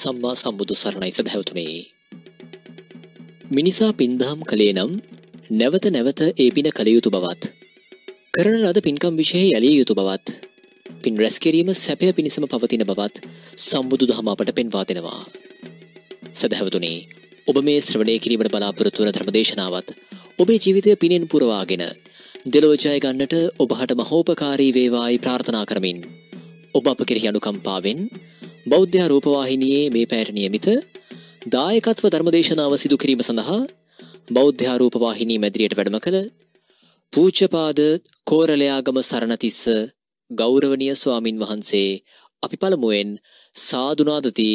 සම්මා සම්බුදු සරණයි සැහැවතුනේ. මිනිසා පින්දහම් කළේ නම් නැවත නැවත ඒ පින කළ යුතු බවත්. කරන ලද පින්කම් විෂය යළිය යුතු බවත්. පින් රැස්කිරීම සැපය පිණිසම පවතින බවත් සම්බුදු දහම අපට පෙන්වා දෙනවා. සැහැවතුනේ ඔබ මේ ශ්‍රවණය කිරීමට බලාපොරොත්තු වන ධර්මදේශනාවත් ඔබේ ජීවිතය පිනෙන් පුරවාගෙන දෙලෝජය ගන්නට ඔබහට මහෝපකාරී වේවායි ප්‍රාර්ථනා කරමින් ඔබ අප කෙරෙහි අනුකම්පාවෙන් බෞද්ධ රූපවාහිනයේ මේ පැයට නියමිත දායකත්ව ධර්මදේශනාව සිදු කිරීම සඳහා බෞද්ධ රූපවාහිනී මැදිරියට වැඩම කළ පූජ්‍යපාද කෝරළයාගම සරණතිස්ස ගෞරවනීය ස්වාමින් වහන්සේ අපි පළමුවෙන් සාදුනාදති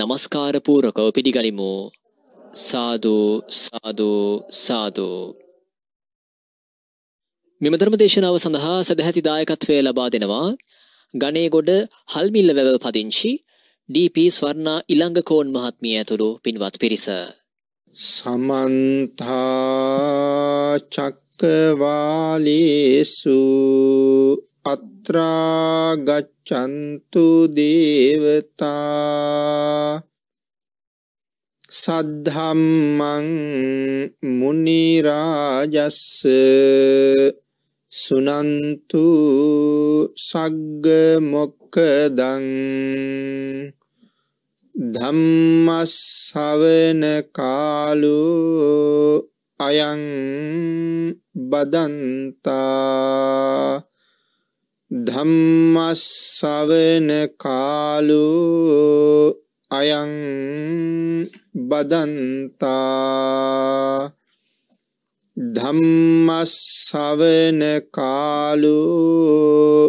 নমස්කාර පූරකව පිළිගනිමු සාදු සාදු සාදු මෙම ධර්මදේශනාව සඳහා සදැහැති දායකත්වය ලබා දෙනවා ගනේගොඩ හල්මිල්ල වැව පදිංචි ඩීපී ස්වර්ණා ඉළංගකෝන් මහත්මිය ඇතුළු පින්වත් පිරිස. සමන්තා චක්කවාලේසු අත්‍රා ගච්ඡන්තු දේවතා සද්ධම්මං මුනි රාජස්ස සුනන්තු සග්ග මොක්ඛ මොකදං ධම්මස්සවන කාලෝ අයං බදන්තා ධම්මස්සවන කාලෝ අයං බදන්තා ධම්මස්සවන කාලෝ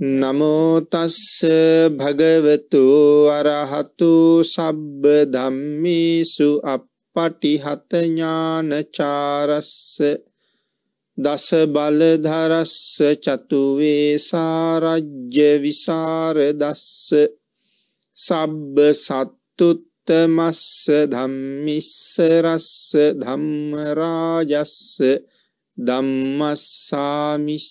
නමෝතස්ස භගවතු අරහතු සබ්බ ධම්මිසු අපපටිහත ඥානචාරස්ස දස බලධරස්ස චතුවේ සාරජ්‍ය විසරදස්ස සබ්බ සත්තුත්තමස්ස ධම්මිස්ස රස්ස ධම්ම රාජස්ස ධම්මස්සාමිස්ස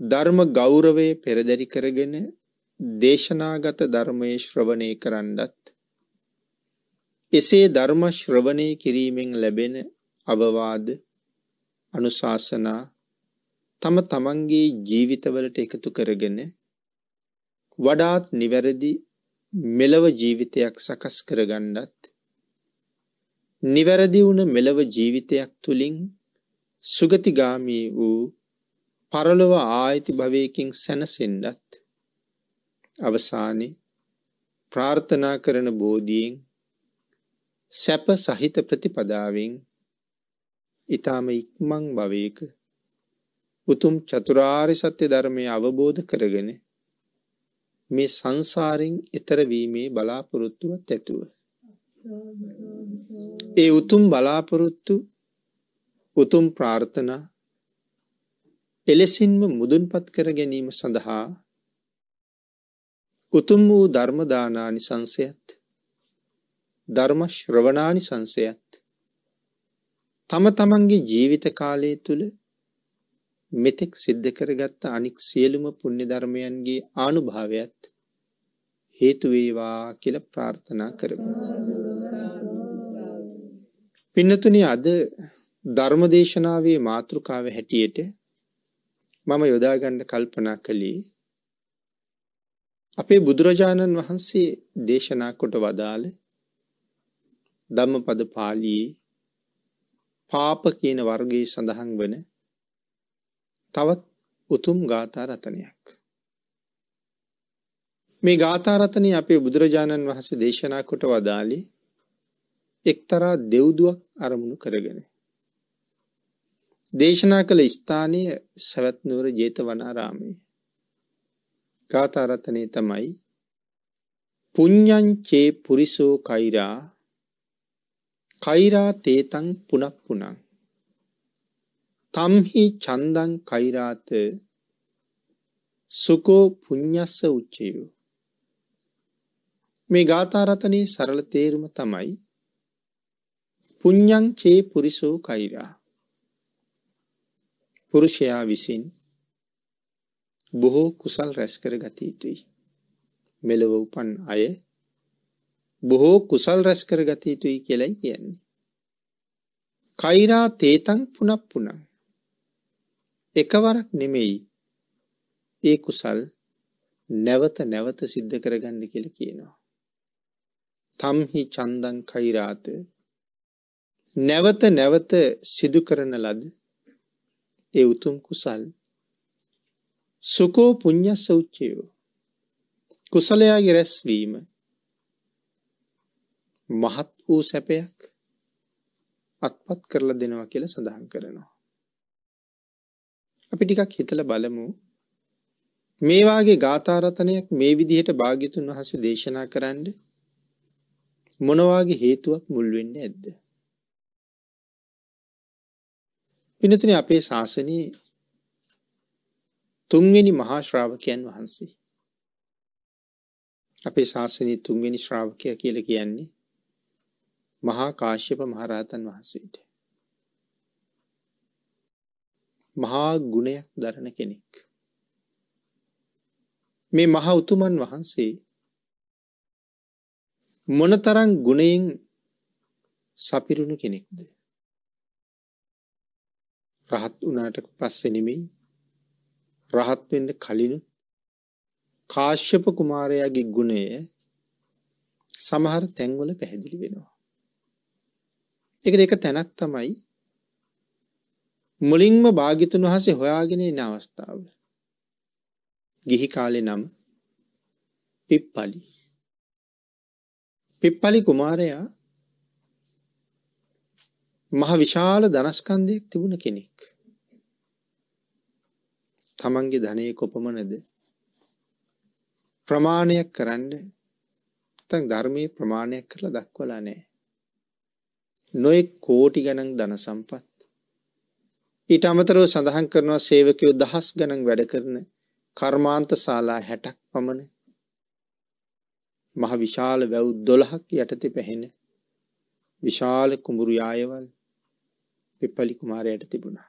ධර්ම ගෞරවය පෙරදරි කරගෙන දේශනාගත ධර්මයේ ශ්‍රවණය කරන්නත් එසේ ධර්ම ශ්‍රවණය කිරීමෙන් ලැබෙන අවවාද අනුශාසනා තම තමන්ගේ ජීවිතවලට එකතු කරගෙන වඩාත් නිවැරදි මෙලව ජීවිතයක් සකස් කරගන්නත් නිවැරදි වුණ මෙලව ජීවිතයක් තුලින් සුගතිගාමී වූ පරලොව ආයති භවයකින් සැනසෙන්නත් අවසානයේ ප්‍රාර්ථනා කරන බෝධියෙන් සැප සහිත ප්‍රතිපදාවෙන් ඊ타ම ඉක්මන් භවයක උතුම් චතුරාර්ය සත්‍ය ධර්මය අවබෝධ කරගෙන මේ සංසාරෙන් එතර වීමේ බලාපොරොත්තුවත් ඇතුව ඒ උතුම් බලාපොරොත්තු උතුම් ප්‍රාර්ථනා එලෙසින්ම මුදුන්පත් කර ගැනීම සඳහා උතුම් වූ ධර්ම දානානි සංසයත් ධර්ම ශ්‍රවණානි සංසයත් තම තමන්ගේ ජීවිත කාලය තුල මෙතෙක් සිද්ධ කරගත් අනික් සියලුම පුණ්‍ය ධර්මයන්ගේ ආනුභාවයත් හේතු වේවා කියලා ප්‍රාර්ථනා කරමු. පින්නතුනි අද ධර්මදේශනාවේ මාතෘකාව හැටියට මම යොදාගන්න කල්පනා කළේ අපේ බුදුරජාණන් වහන්සේ දේශනා කොට වදාළ ධම්මපද පාළියේ පාප කියන වර්ගයේ සඳහන් වන තවත් උතුම් ගාථා රතනයක්. මේ ගාථා රතනය අපේ බුදුරජාණන් වහන්සේ දේශනා කොට වදාළේ එක්තරා දෙව්දුවක් අරමුණු කරගෙන. දේශනා කළ ස්ථානය සැවැත්නුවර ජේතවනාරාමය. ගාතාරතනය තමයි පුං්ඥංචේ පුරිසෝ කෛරා කෛරා තේතං පුනක් පුුණක්. තම්හි චන්දං කෛරාත සුකෝ පුං්ඥස්ස උච්චයෝ. මේ ගාතාරතනය සරල තේරුම තමයි පුං්ඥංචේ පුරිසෝ කෛරා පුරුෂයා විසින් බොහෝ කුසල් රැස්කර ගත යුතුයි. මෙලොව උපන් අය බොහෝ කුසල් රැස්කර ගත යුතුයි කියලයි කියන්නේ. කෛරා තේතං පුනක් පුන එකවරක් නෙමෙයි ඒ කුසල් නැවත නැවත සිද්ධ කරගන්න කියල කියනවා. තම්හි චන්දං කෛරාත නැවත නැවත සිදු කරන ලද ඒ උතුම් කුසල් සුකෝ පුඤ්ඤස්ස උච්චයෝ කුසලයාගේ රැස්වීම මහත් වූ සැපයක් අත්පත් කරලා දෙනවා කියලා සඳහන් කරනවා අපි ටිකක් හිතලා බලමු මේ වාගේ ගාථා රතනයක් මේ විදිහට භාග්‍යතුන් වහන්සේ දේශනා කරන්න මොන වාගේ හේතුවක් මුල් වෙන්නේ නැද්ද පිනතුන අපේ ශාසනයේ තුන්වෙනි මහා ශ්‍රාවකයන් වහන්සේ. අපේ ශාසනයේ තුන්වෙනි ශ්‍රාවකය කියල කියන්නේ මහා කාශ්‍යප මහරහතන් වහන්සේට. මහා ගුණයක් දරණ කෙනෙක්. මේ මහා උතුමන් වහන්සේ මොනතරං ගුණයෙන් සපිරුණු කෙනෙක්ද. රහත් වුණාට පස්සේ නෙමෙයි රහත් වෙන්න කලින් කාශ්‍යප කුමාරයාගේ ගුණය සමහර තැන්වල පැහැදිලි වෙනවා. ඒකට එක තැනක් තමයි මුලින්ම භාග්‍යතුන් වහන්සේ හොයාගෙන ඉන අවස්ථාව. ගිහි කාලේ නම් පිප්පලි. පිප්පලි කුමාරයා මහ විශාල ධනස්කන්ධයක් තිබුණ කෙනෙක්. තමන්ගේ ධනය කොපමණද ප්‍රමාණයක් කරන්න තන් ධර්මයේ ප්‍රමාණයක් කරලා දක්වලා නෑ. නොයෙක් කෝටි ගණන් ධන සම්පත්. ඊට අමතරව සඳහන් කරනවා සේවකයෝ දහස් ගණන් වැඩ කරන කර්මාන්ත ශාලා 60ක් පමණ මහ විශාල වැව් 12ක් යටතේ පැහෙන විශාල කුඹුරු යායවල් පිප්පලි කුමාරයට තිබුණා.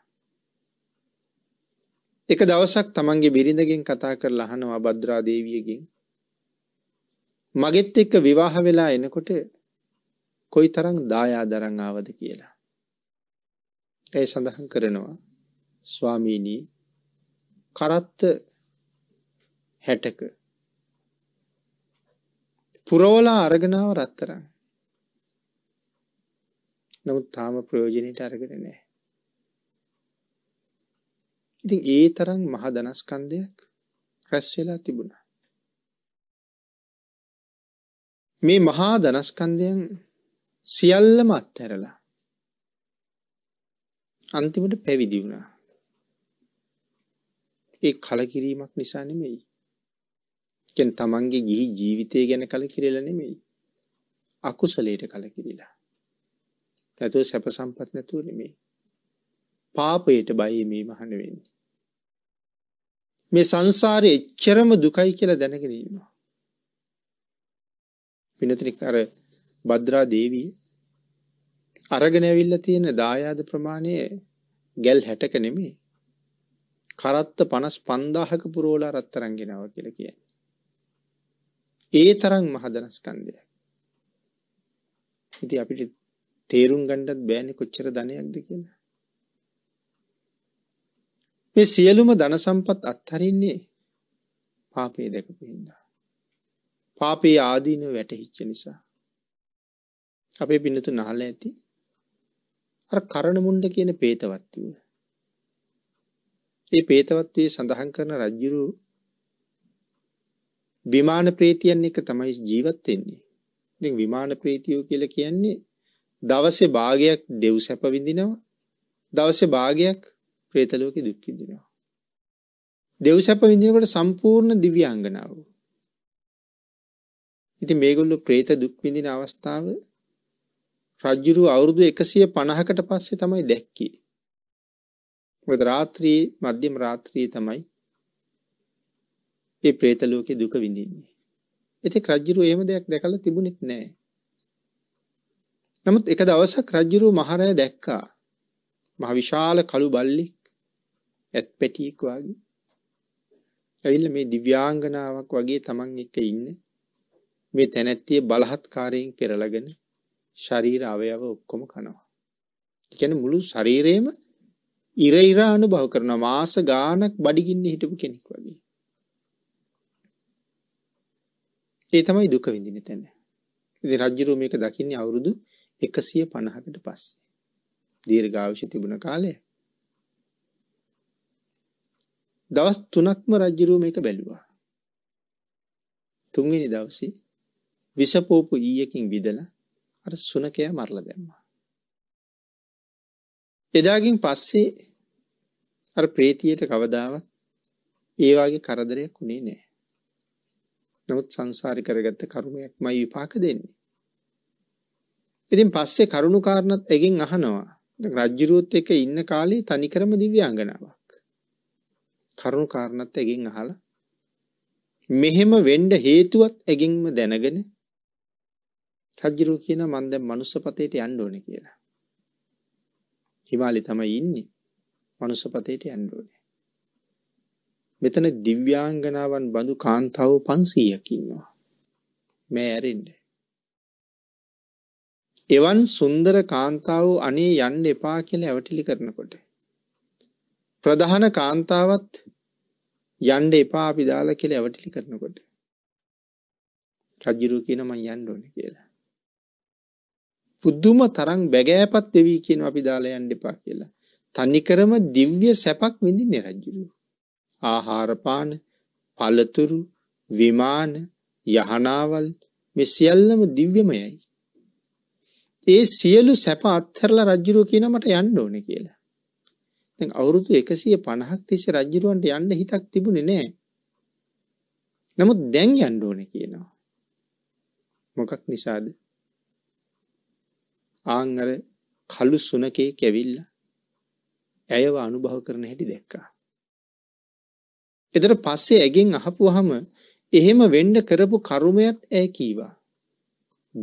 එක දවසක් තමන්ගේ බිරිඳගෙන් කතා කරලා අහනවා භද්‍රා දේවියගෙන් මගෙත් එක්ක විවාහ වෙලා එනකොට කොයිතරම් දායාදරන් ආවද කියලා. ඒ සඳහන් කරනවා ස්වාමීනි කරත්ත 60ක පුරවලා අරගෙන ආව රත්තරන් නමුත් තාම ප්‍රයෝජනෙට අරගෙන නැහැ. ඉතින් ඒ තරම් මහ ධනස්කන්ධයක් රැස් වෙලා තිබුණා. මේ මහා ධනස්කන්ධයන් සියල්ලම අත්හැරලා අන්තිමට පැවිදි වුණා. ඒ කලකිරීමක් නිසා නෙමෙයි. කියන්නේ තමන්ගේ ගිහි ජීවිතය ගැන කලකිරෙලා නෙමෙයි. අකුසලයට කලකිරිලා. තැතුව සැප සම්පත් නැතුව නෙමේ. පාපයට බයි මේ මහන වෙන්නේ. මේ සංසාරය එච්චරම දුකයි කියලා දැනගෙන ඉන්නවා. පිනතිනික් අර බද්‍රා දේවී අරගෙන ඇවිල්ලා තියෙන දායාද ප්‍රමාණය ගැල් 60ක නෙමෙයි. කරත්ත 55000ක පුරෝලා රත්තරන් ගෙනවා කියලා කියන්නේ. ඒ තරම් මහදනස්කන්ධයක්. ඉතින් අපිට තේරුම් ගන්නත් බෑනේ කොච්චර ධනයක්ද කියලා. මේ සියලුම ධන සම්පත් අත්හරින්නේ පාපේ දැකපු හින්දා. පාපේ ආදීන වැටහිච්ච නිසා. අපේ පින්නතු නහල ඇති අර කරණ මුණ්ඩ කියන පේතවත්වය. ඒ පේතවත්වයේ සඳහන් කරන රජ්ජුරු විමාන ප්‍රේතියන් එක තමයි ජීවත් වෙන්නේ. ඉතින් විමාන ප්‍රේතියෝ කියලා කියන්නේ දවසේ භාගයක් දෙව් සැප විඳිනවා. දවසේ භාගයක් പ്രേත ලෝකේ දුක් විඳිනවා. දෙව් සැප විඳිනකොට සම්පූර්ණ දිව්‍යාංගනාව. ඉතින් මේගොල්ලෝ പ്രേත දුක් විඳින අවස්ථාව රජුරු අවුරුදු 150කට පස්සේ තමයි දැක්කේ. මොකද රාත්‍රියේ මධ්‍යම රාත්‍රියේ තමයි මේ പ്രേත ලෝකේ දුක විඳින්නේ. ඉතින් රජුරු එහෙම දෙයක් දැකලා තිබුණෙත් නැහැ. නමුත් එක දවසක් රජුරු මහරය දැක්කා. මහ විශාල කළු බල්ලෙක් ඇත් පැටියෙක් වගේ. ඇවිල්ලා මේ දිව්‍යාංගනාවක් වගේ Taman එක ඉන්නේ. මේ තැනැත්තිය බලහත්කාරයෙන් පෙරලගෙන ශරීර අවයව ඔක්කොම කනවා. ඒ කියන්නේ මුළු ශරීරේම ඉර ඉර අනුභව කරන මාස ගානක් බඩගින්නේ හිටපු කෙනෙක් වගේ. ඒ තමයි දුක විඳින තැන. ඉතින් රජ්ජුරුව මේක දකින්නේ අවුරුදු එකසිය පණහකට පස්සේ. දීර්ඝාවශ තිබුණ කාලය. දවස් තුනක්ම රජ්ජරුව මේක බැලුවා. තුන්වෙනි දවසි විසපෝපු ඊයකින් විදල අර සුනකය මරල දැම්මා. එදාගින් පස්සේ අර ප්‍රේතියට කවදාවත් ඒවාගේ කරදරයක් වුණේ නෑ. නමුත් සංසාරි කරගත්ත කරුමයක් මයි විපාක දෙන්නේ. ඉතින් පස්සේ කරුණු කාරණත් එකෙන් අහනවා. රජ්ජුරුවත් එක ඉන්න කාලේ තනිකරම දිව්‍යාංගනාවක්. කරුණු කාරණත් එකෙන් අහලා මෙහෙම වෙන්න හේතුවත් එකෙන්ම දැනගෙන රජ්ජුරුව කියන මන් දැන් මනුස්සපතේට යන්න ඕනේ කියලා. හිමාලි තමයි ඉන්නේ. මනුස්සපතේට යන්න ඕනේ. මෙතන දිව්‍යාංගනාවන් බඳු කාන්තාව 500ක් ඉන්නවා. මේ ඇරෙන්නේ එවන් සුන්දර කාන්තාව අනේ යන්න එපා කියලා ඇවටිලි කරනකොට ප්‍රධාන කාන්තාවත් යන්න එපා අපි දාලා කියලා ඇවටිලි කරනකොට රජුරු කියන මං යන්න ඕනේ කියලා පුදුම තරම් බැගෑපත් දෙවි කියන අපි දාලා යන්න එපා කියලා තනිකරම දිව්‍ය සැපක් විඳින්නේ රජුරු ආහාර පාන පළතුරු විමාන යහනාවල් මේ සියල්ලම දිව්‍යමයයි ඒ සියලු සැප අත්හැරලා රජුරෝ කියන මට යන්න ඕනේ කියලා. දැන් අවුරුදු 150ක් තිස්සේ රජුරවන්ට යන්න හිතක් තිබුණේ නැහැ. නමුත් දැන් යන්න ඕනේ කියනවා. මොකක් නිසාද? ආන් අර කළු සුනකේ කැවිල්ලා ඇයව අනුභව කරන හැටි දැක්කා. එතන පස්සේ ඇගෙන් අහපුවාම එහෙම වෙන්න කරපු කර්මයක් ඇය කීවා.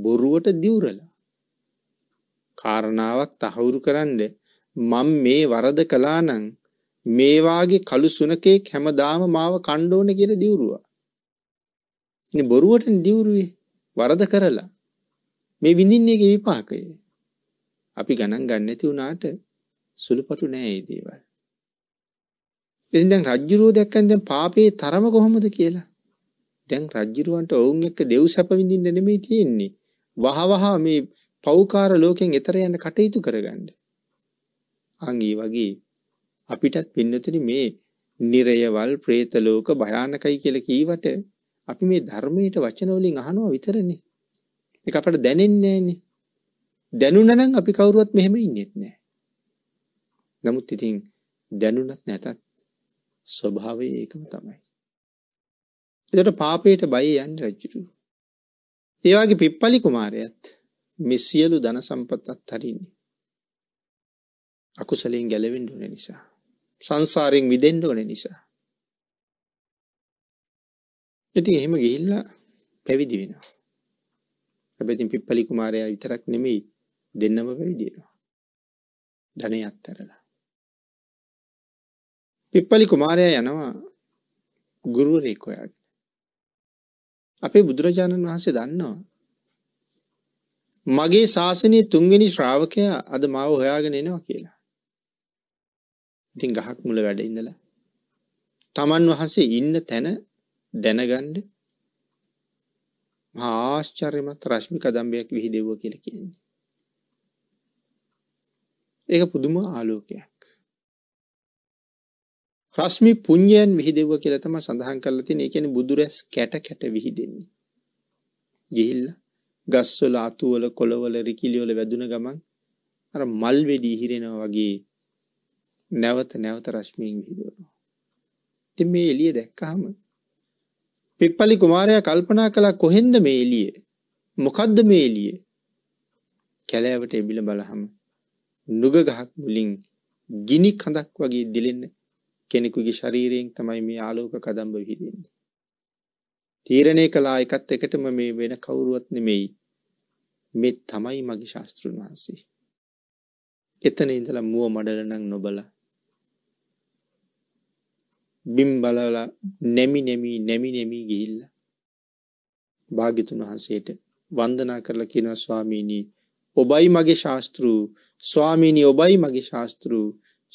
බොරුවට දිවුරලා කාරණාවක් තහවුරු කරන්න මම මේ වරද කළා නම් මේ වාගේ කළු සුනකෙක් හැමදාම මාව කණ්ඩ ඕනේ කියලා දිවුරුවා. ඉතින් බොරුවට දිවුරුවේ වරද කරලා මේ විඳින්නේ ඒකේ විපාකය. අපි ගණන් ගන්න නැති වුණාට සුළුපටු නෑ මේ දේවල්. ඉතින් දැන් රජ්ජුරුව දැක්කන් දැන් පාපේ තරම කොහොමද කියලා. දැන් රජ්ජුරුවන්ට ඔවුන් එක්ක දෙව් සැප විඳින්න නෙමෙයි තියෙන්නේ. වහවහ මේ පෞකාර ලෝකෙන් එතර යන්න කටයුතු කරගන්න. අන් ඒ වගේ අපිටත් පින්නතුනි මේ නිරයවල් പ്രേත ලෝක භයානකයි කියලා කීවට අපි මේ ධර්මයට වචන වලින් අහනවා විතරනේ. ඒක අපට දැනෙන්නේ නැහනේ. දැනුණා නම් අපි කවුරුවත් මෙහෙම ඉන්නේත් නැහැ. නමුත් ඉතින් දැනුණත් නැතත් ස්වභාවය ඒකම තමයි. එතකොට පාපයට බය යන්නේ රජු. ඒ වගේ පිප්පලි කුමාරයාත් මේ සියලු ධන සම්පත් අත්හරින්නේ. අකුසලයෙන් ගැලවෙන්න ඕන නිසා. සංසාරයෙන් මිදෙන්න ඕන නිසා. ඉතින් එහෙම ගිහිල්ලා පැවිදි වෙනවා. හැබැයි ඉතින් පිප්පලි කුමාරයා විතරක් නෙමෙයි දෙන්නම පැවිදි වෙනවා. ධනෙ අත්හැරලා. පිප්පලි කුමාරයා යනවා ගුරුවරයෙක් හොයාගෙන. අපේ බුදුරජාණන් වහන්සේ දන්නවා මගේ ශාසනයේ තුන්වෙනි ශ්‍රාවකයා අද මාව හොයාගෙන එනවා කියලා. ඉතින් ගහක් මුල වැඩ ඉඳලා තමන් වහන්සේ ඉන්න තැන දැනගන්න මහා ආශ්චර්යමත් රශ්මි කදම්බයක් විහිදෙව්වා කියලා කියන්නේ. ඒක පුදුම ආලෝකයක්. රශ්මි පුඤ්ඤයන් විහිදෙව්වා කියලා තමයි සඳහන් කරලා තියෙන්නේ. ඒ කියන්නේ බුදුරැස් කැට කැට විහිදෙන්නේ. ගිහිල්ලා ගස්වල අතුවල කොළවල රිකිලිවල වැදුන ගමන් අර මල් වෙඩි ඉහිරෙනවා වගේ නැවත නැවත රශ්මියෙන් විහිදුවනවා. ඉතින් මේ එළිය දැක්කහම පිප්පලි කුමාරයා කල්පනා කළා කොහෙන්ද මේ එළිය? මොකද්ද මේ එළිය? කැලෑවට එබිල බලහම නුග ගහක් මුලින් ගිනි කඳක් වගේ දිලෙන කෙනෙකුගේ ශරීරයෙන් තමයි මේ ආලෝක කදම්බ විහිදෙන්නේ. තීරණය කළා එකත් එකටම මේ වෙන කවුරුවත් නෙමෙයි. මේ තමයි මගේ ශාස්ත්‍රුන් වහන්සේ. එතන ඉඳලා මුව මඩලනම් නොබලා බිම් බලලා නැමි නැමි නැමි නැමි ගිහිල්ලා භාග්‍යතුන් වහන්සේට වන්දනා කරලා කියනවා ස්වාමීනි ඔබයි මගේ ශාස්ත්‍රු ස්වාමීනි ඔබයි මගේ ශාස්ත්‍රු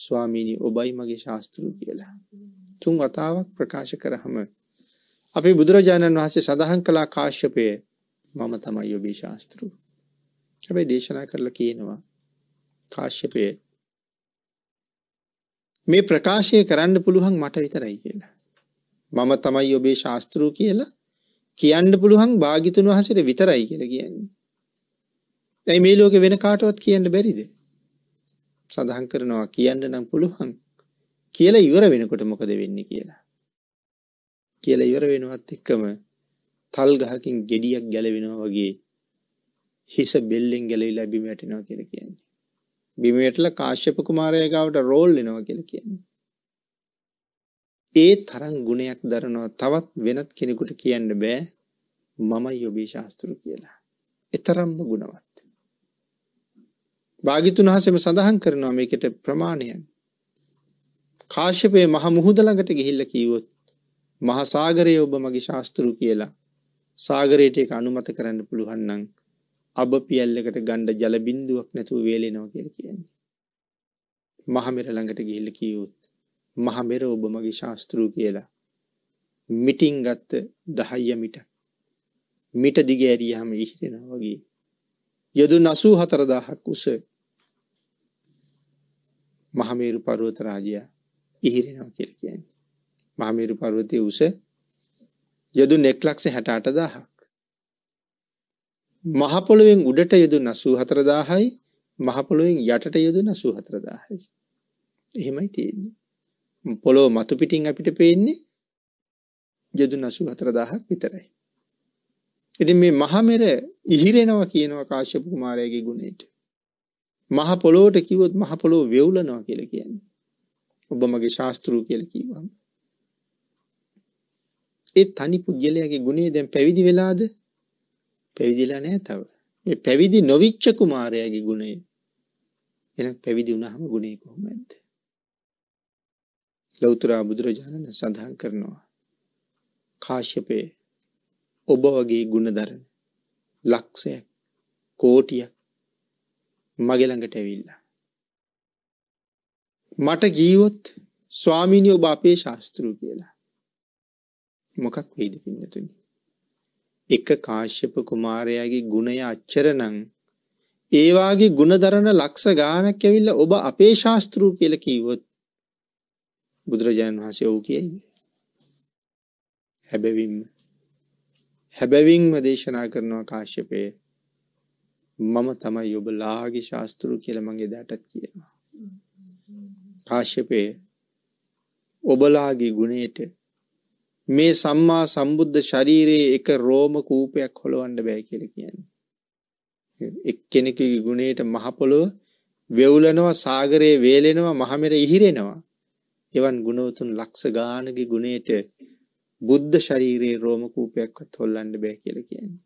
ස්වාමීනි ඔබයි මගේ ශාස්ත්‍රු කියලා තුන් වතාවක් ප්‍රකාශ කරාම අපි බුදුරජාණන් වහන්සේ සඳහන් කළා කාශ්‍යපය මම තමයි යොබී ශාස්තෘ. හැබැයි දේශනා කරලා කියනවා කාශ්‍යපය මේ ප්‍රකාශය කරන්න පුළුවන් මට විතරයි කියලා. මම තමයි ඔබේ ශාස්තෘ කියලා කියන්න පුළුවන් භාගිතුන් වහසට විතරයි කියල කියන්නේ. ඇයි මේ ලෝක වෙන කාටවත් කියන්න බැරිද. සඳහන් කරනවා කියන්න නම් පුළුවන් කියලා ඉවර වෙනකොට මොකද වෙන්න කියලා. කියලා ඉවර වෙනවත් එක්කම තල් ගහකින් gediyak ගැලවෙනවා වගේ හිස බෙල්ලෙන් ගැලවිලා බිම වැටෙනවා කියලා කියන්නේ. බිම වැටලා කාශ්‍යප කුමාරයා ගාවට රෝල් වෙනවා කියලා කියන්නේ. ඒ තරම් ගුණයක් දරනවා තවත් වෙනත් කෙනෙකුට කියන්න බෑ මමයි ඔබේ ශාස්ත්‍රු කියලා. එතරම්ම ගුණවත්. භාගිතුන් වහන්සේම සඳහන් කරනවා මේකට ප්‍රමාණයක්. කාශ්‍යපේ මහ මුහුද ළඟට ගිහිල්ලා කිව්වොත් මහසාගරයේ ඔබ මගේ ශාස්තෘ කියලා සාගරයට ඒක අනුමත කරන්න පුළුවන් නම් අබ පියල්ලකට ගණ්ඩ ජල බිඳුවක් නැතුව වේලෙනවා කියලා කියන්නේ. මහමෙර ළඟට ගිහිල්ලා කියුවොත් මහමෙර ඔබ මගේ ශාස්ත්‍රූ කියලා. මිටින් ගත්ත 10ය මිට. මිට දිග ඇරියාම ඉහිරෙනවා වගේ. යදුන් 84000ක් උස මහමෙරු පර්වත රාජයා ඉහිරෙනවා කියලා කියන්නේ. මහමීරු පර්වතය උස යොදු නෙක්ලක්ෂ හැටාට දාහක්. මහපොළුවෙන් උඩට යුදු නසූ හතරදාහයි මහපොළුවෙන් යටට යුදු නසූ හතරදාහයි. එහෙමයි තියෙන්නේ. පොලෝ මතු පිටින් අපිට පේන්නේ යුදු නසූ හතරදාහක් විතරයි. ඉතින් මේ මහමෙර ඉහිරෙනවා කියනවා කාශ්‍යප කුමාරයාගේ ගුණයට. මහ පොළොවට කිව්වොත් මහ පොළොව වෙවුලනවා කියලා කියන්නේ. ඔබ මගේ ශාස්ත්‍රූ කියලා කිව්වම. ඒ තනි පුද්ගලයාගේ ගුණේ දැන් පැවිදි වෙලාද? පැවිදිලා නැහැ තව. මේ පැවිදි නොවිච්ච කුමාරයාගේ ගුණය. එහෙනම් පැවිදි වුණාම ගුණේ කොහොමද? ලෞතර බුදුරජාණන් සඳහන් කරනවා. කාශ්‍යපේ ඔබ වගේ ගුණධරණ ලක්ෂයක් කෝටියක් මගේ ළඟට ඇවිල්ලා. මට ගීවොත් ස්වාමීනි ඔබ අපේ ශාස්තෘ කියලා. මොකක් වෙයිද පින්නතුනි? එක කාශ්‍යප කුමාරයාගේ ගුණය අච්චරනම් ඒ වාගේ ಗುಣදරන ලක්ෂ ගානක් ඇවිල්ලා ඔබ අපේ ශාස්ත්‍රූ කියලා කිව්වොත් බුදුරජාණන් වහන්සේ ඔව් කියයිද? හැබැවින්ම හැබැවින්ම දේශනා කරනවා කාශ්‍යපය මම තමයි ඔබලාගේ ශාස්ත්‍රූ කියලා මං එදාටත් කියනවා. කාශ්‍යපය ඔබලාගේ ගුණයට මේ සම්මා සම්බුද්ධ ශරීරයේ එක රෝම කූපයක් හොලවන්න බෑ කියලා කියන්නේ. එක්කෙනෙකුගේ ගුණයට මහ පොළොව වෙවුලනවා සාගරයේ වේලෙනවා මහමෙර ඉහිරෙනවා. එවන් ගුණවතුන් ලක්ෂ ගානගේ ගුණයට බුද්ධ ශරීරයේ රෝම කූපයක්වත් හොල්ලන්න බෑ කියලා කියන්නේ.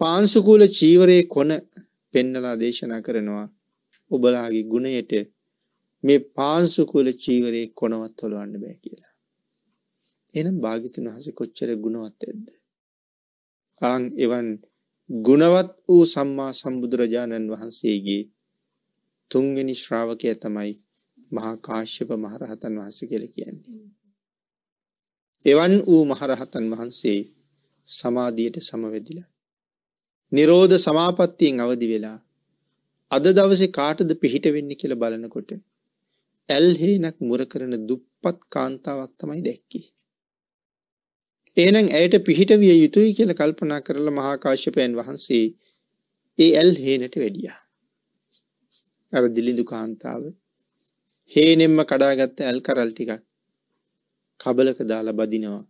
පාංශුකූල චීවරයේ කොන පෙන්නලා දේශනා කරනවා ඔබලාගේ ගුණයට මේ පාංශුකූල චීවරයේ කොනවත් හොලවන්න බෑ කියලා. එනම් භාගිතුන් වහසේ කොච්චර ගුණවත් ඇද්ද? ආන් එවන් ගුණවත් වූ සම්මා සම්බුදුරජාණන් වහන්සේගේ තුන්වෙනි ශ්‍රාවකය තමයි මහා කාශ්‍යප මහරහතන් වහන්සේ කියලා කියන්නේ. එවන් වූ මහරහතන් වහන්සේ සමාධියට සමවැදිලා නිරෝධ සමාපත්තියෙන් අවදි වෙලා අද දවසේ කාටද පිහිට වෙන්නේ කියලා බලනකොට ඇල්හේනක් මුර කරන දුප්පත් කාන්තාවක් තමයි දැක්කේ. එහෙනම් ඇයට පිහිටවිය යුතුයි කියලා කල්පනා කරලා මහා කාශ්‍යපයන් වහන්සේ ඒ ඇල් හේනට වැඩියා. අර දිලිඳු කාන්තාව හේනෙම්ම කඩාගත්ත ඇල් කරල් ටිකක් කබලක දාලා බදිනවා.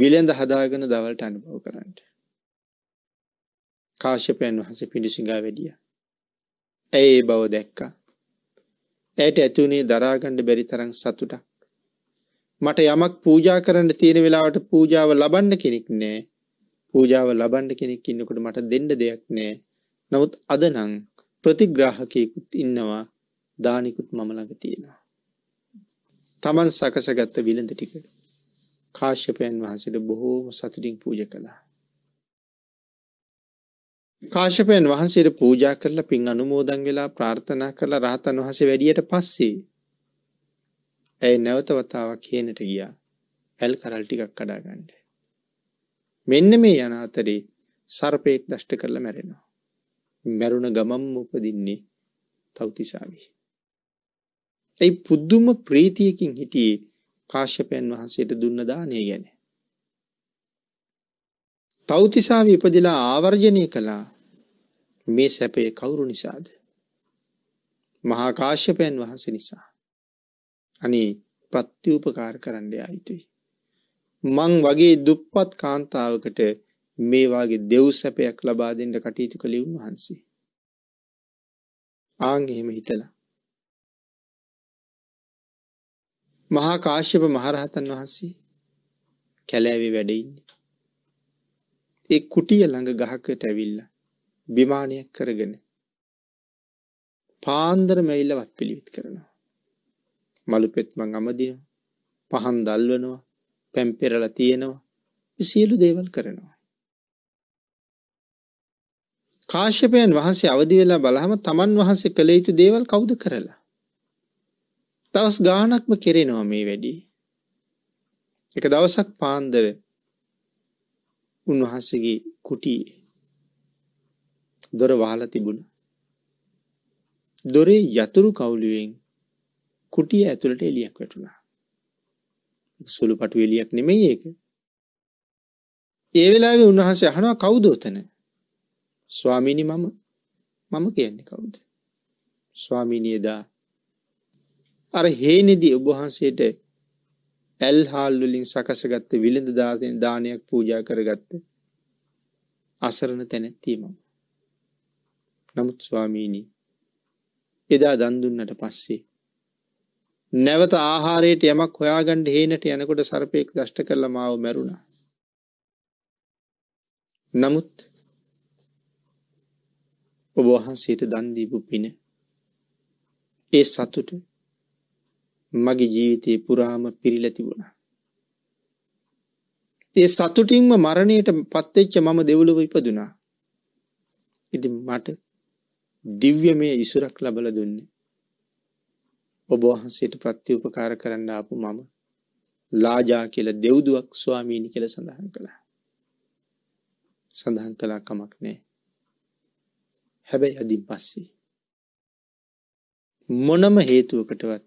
විලඳ හදාගෙන දවල්ට අනුභව කරන්න. කාශ්‍යපයන් වහන්සේ පිඬුසිඟා වැඩියා. ඇය ඒ බව දැක්කා. ඇයට ඇතුනේ දරාගන්න බැරි තරම් සතුටක්. මට යමක් පූජා කරන්න තියෙන වෙලාවට පූජාව ලබන්න කෙනෙක් නෑ. පූජාව ලබන්න කෙනෙක් ඉන්නකොට මට දෙන්න දෙයක් නෑ. නමුත් අදනං ප්‍රතිග්‍රාහකයකුත් ඉන්නවා දානිකුත් මම ළඟ තියෙනවා. තමන් සකසගත්ත විලඳ ටික කාශ්‍යපයන් වහන්සට බොහෝම සතුටින් පූජ කළා. කාශපයන් වහන්සේට පූජා කරලා පින් අනුමෝදන් වෙලා ප්‍රාර්ථනා කරලා රහතන් වහසේ වැඩියට පස්සේ ඇය නැවත වතාවක් හේනට ගියා. ඇල් කරල් ටිකක් කඩා ගන්න. මෙන්න මේ යන අතරේ සර්පයෙක් දෂ්ට කරලා මැරෙනවා. මැරුණ ගමම් උපදින්නේ තවතිසාවී. ඇයි පුද්දුම ප්‍රීතියකින් හිටියේ කාශ්‍යපයන් වහන්සේට දුන්න දානය ගැන. තෞතිසාවි ඉපදිලා ආවර්ජනය කළා මේ සැපේ කවුරු නිසාද. මහා කාශ්‍යපයන් වහන්සේ නිසා. අනේ ප්‍රත්‍යූපකාර කරන්න යුතුයි. මං වගේ දුප්පත් කාන්තාවකට මේ වගේ දෙව් සැපයක් ලබා දෙන්න කටයුතු කළේ උන්වහන්සේ. ආන් එහෙම හිතලා. මහා කාශ්‍යප මහරහතන් වහන්සේ කැලෑවේ වැඩ ඉන්නේ. ඒ කුටිය ළඟ ගහකට ඇවිල්ලා විමානයක් කරගෙන පාන්දර මෙවිල්ල වත් පිළිවිත් කරනවා. මළුපෙත් මං අමදිනවා. පහන් දල්වනවා. පැම් පෙරලා තියෙනවා. සියලු දේවල් කරනවා. කාශ්‍යපයන් වහන්සේ අවදි වෙලා බලහම තමන් වහන්සේ කළ යුතු දේවල් කවුද කරලා. දවස් ගානක්ම කෙරෙනවා මේ වැඩි. එක දවසක් පාන්දර උන්වහන්සේගේ කුටි දොර වහලා තිබුණා. දොරේ යතුරු කවුළුවෙන් කුටිය ඇතුළට එලියක් වැටුණා. සුළුපටු එලියක් නෙමෙයි ඒක. ඒ වෙලාවේ උන්වහන්සේ අහනවා කවුද උතන? ස්වාමීනි මම. මම කියන්නේ කවුද? ස්වාමීනි දා අර හේනේදී ඔබ වහන්සේට ඇල් හාල් වලින් සකසගත්ත විලඳ දාතෙන් දානයක් පූජා කරගත්ත අසරණ තැනැත්තිය මම. නමුත් ස්වාමීනි එදා දන් දුන්නට පස්සේ නැවත ආහාරයට යමක් හොයාගන්න හේනට යනකොට සර්පයෙක් දෂ්ට කරලා මාව මැරුණා. නමුත් ඔබ වහන්සේට දන් දීපු පින ඒ සතුට මගේ ජීවිතේ පුරාම පිරීලා තිබුණා. ඒ සතුටින්ම මරණයට පත්වෙච්ච මම දෙව්ලොව ඉපදුනා. ඉතින් මට දිව්‍යමය ඉසුරක් ලබලා දුන්නේ ඔබ වහන්සේට ප්‍රතිඋපකාර කරන්න ආපු මම ලාජා කියලා දෙව්දුවක් ස්වාමීනි කියලා සඳහන් කළා. සඳහන් කළා කමක් නැහැ. හැබැයි අදින් පස්සේ මොනම හේතුවකටවත්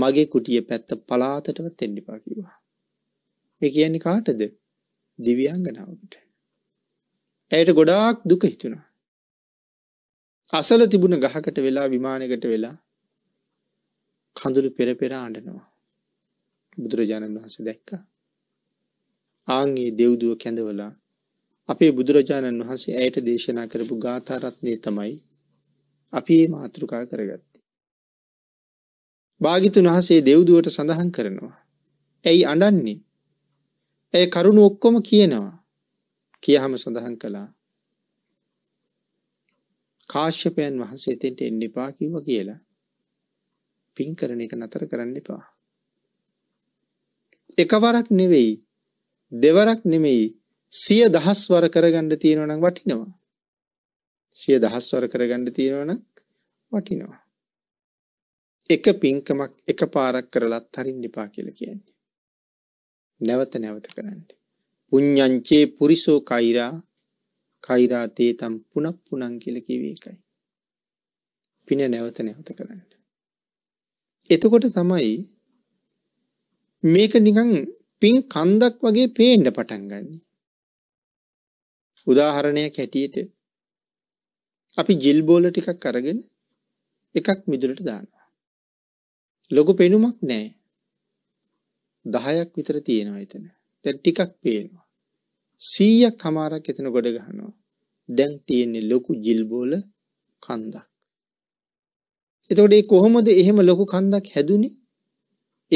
මගේ කුටිය පැත්ත පලාතටවත් එන්න එපා කිව්වා. මේ කියන්නේ කාටද? දිව්‍යාංගනාවකට. ඇයට ගොඩාක් දුක හිතුණා. අසල තිබුණ ගහකට වෙලා විමානයකට වෙලා කඳුළු පෙරපෙර ආඩනවා. බුදුරජාණන් වහන්සේ දැක්කා. ආන්ගේ දෙව්දුව කැඳවලා අපේ බුදුරජාණන් වහන්සේ ඇයට දේශනා කරපු ගාථාරත්නය තමයි අපි ඒ මාතෘකා කරගත්ත. භාගිතුන් වහසේ දෙව්දුවට සඳහන් කරනවා. ඇයි අඩන්නේ ඇය කරුණු ඔක්කොම කියනවා කියහම සඳහන් කළා කාශ්‍යපයන් වහන්සේ තෙන්ට එන්න එපා කිව කියලා පින් කරන එක නතර කරන්න එපා. එකවරක් නෙවෙයි දෙවරක් නෙමෙයි සිය දහස්වර කරගන්න තියෙනවා නම් වටිනවා. සිය දහස්වර කරගන්න තියෙනවා නම් වටිනවා. එක පින්කමක් එකපාරක් කරලත් හරින්න එපා කියලා කියන්නේ. නැවත නැවත කරන්න. පුඤ්ඤංචේ පුරිසෝ කෛරා කෛරා තේතම් පුනප්පුනං කියලා කිවි එකයි. පින නැවත නැවත කරන්න. එතකොට තමයි මේක නිකන් පින් කන්දක් වගේ පේන්න පටන් ගන්න. උදාහරණයක් හැටියට අපි ජිල් බෝල ටිකක් අරගෙන එකක් මිදුලට දානවා. ලොකු පෙනුමක් නෑ. 10ක් විතර තියෙනවා එතන. දැන් ටිකක් පේනවා. 100ක් හමාරක් එතන ගොඩ ගන්නවා. දැන් තියෙන්නේ ලොකු ජිල් බෝල කන්දක්. එතකොට ඒ කොහොමද එහෙම ලොකු කන්දක් හැදුනේ?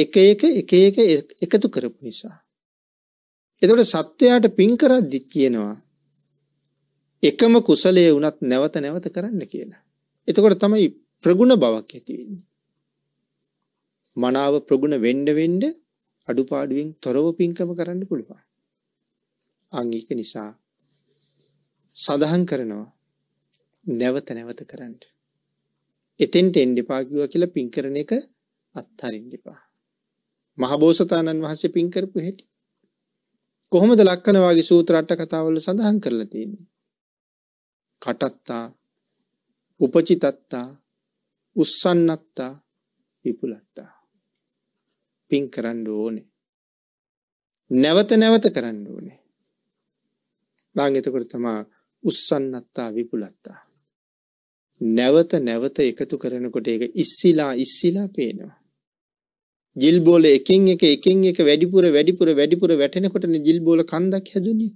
එක එක එක එක එකතු කරපු නිසා. එතකොට සත්වයාට පින් කරද්දි කියනවා එකම කුසලයේ වුණත් නැවත නැවත කරන්න කියලා. එතකොට තමයි ප්‍රගුණ බවක් ඇති වෙන්නේ. මනාව ප්‍රගුණ වෙන්න වෙන්න අඩුපාඩුවෙන් තොරව පින්කම කරන්න පුළුවන්. අන් ඒක නිසා සඳහන් කරනවා නැවත නැවත කරන්නේ එතෙන්ට එන්න එපා කිව්වා කියලා පින් කරන එක අත්හරින්න එපා. මහබෝසතාණන් වහන්සේ පින් කරපු හැටි කොහොමද ලක්කන වාගේ සූත්‍ර අට කතාවල සඳහන් කරලා තියෙන්නේ? කටත්තා, උපචිතත්තා, උස්සන්නත්තා, විපුලත්තා. පින් කරන්න ඕනේ. නැවත නැවත කරන්න ඕනේ. ඊළඟ එතකොට තමයි උස්සන්නත්තා විපුලත්තා. නැවත නැවත එකතු කරනකොට ඒක ඉස්සිලා ඉස්සිලා පේනවා. ජිල් බෝල එකින් එක එකින් එක වැඩිපුර වැඩිපුර වැඩිපුර වැටෙනකොටනේ ජිල් බෝල කන්දක් හැදුනේ.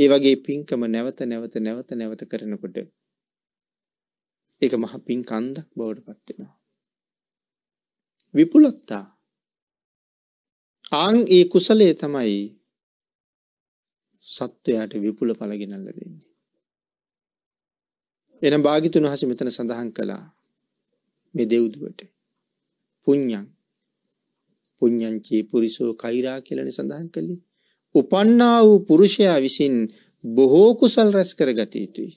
ඒ වගේ පින්කම නැවත නැවත නැවත නැවත කරනකොට ඒක මහ පින් කන්දක් බවට පත් වෙනවා. විපුලත්තා. ආන් ඒ කුසලයේ තමයි සත්වයාට විපුල ඵල ගෙනල්ලා දෙන්නේ. එනම් භාගිතුන් වහන්සේ මෙතන සඳහන් කළා මේ දෙව්දුවට පුඤ්ඤං පුඤ්ඤං චේ පුරිසෝ කෛරා කියලානේ සඳහන් කළේ උපන්නා වූ පුරුෂයා විසින් බොහෝ කුසල් රැස් කරගත යුතුයි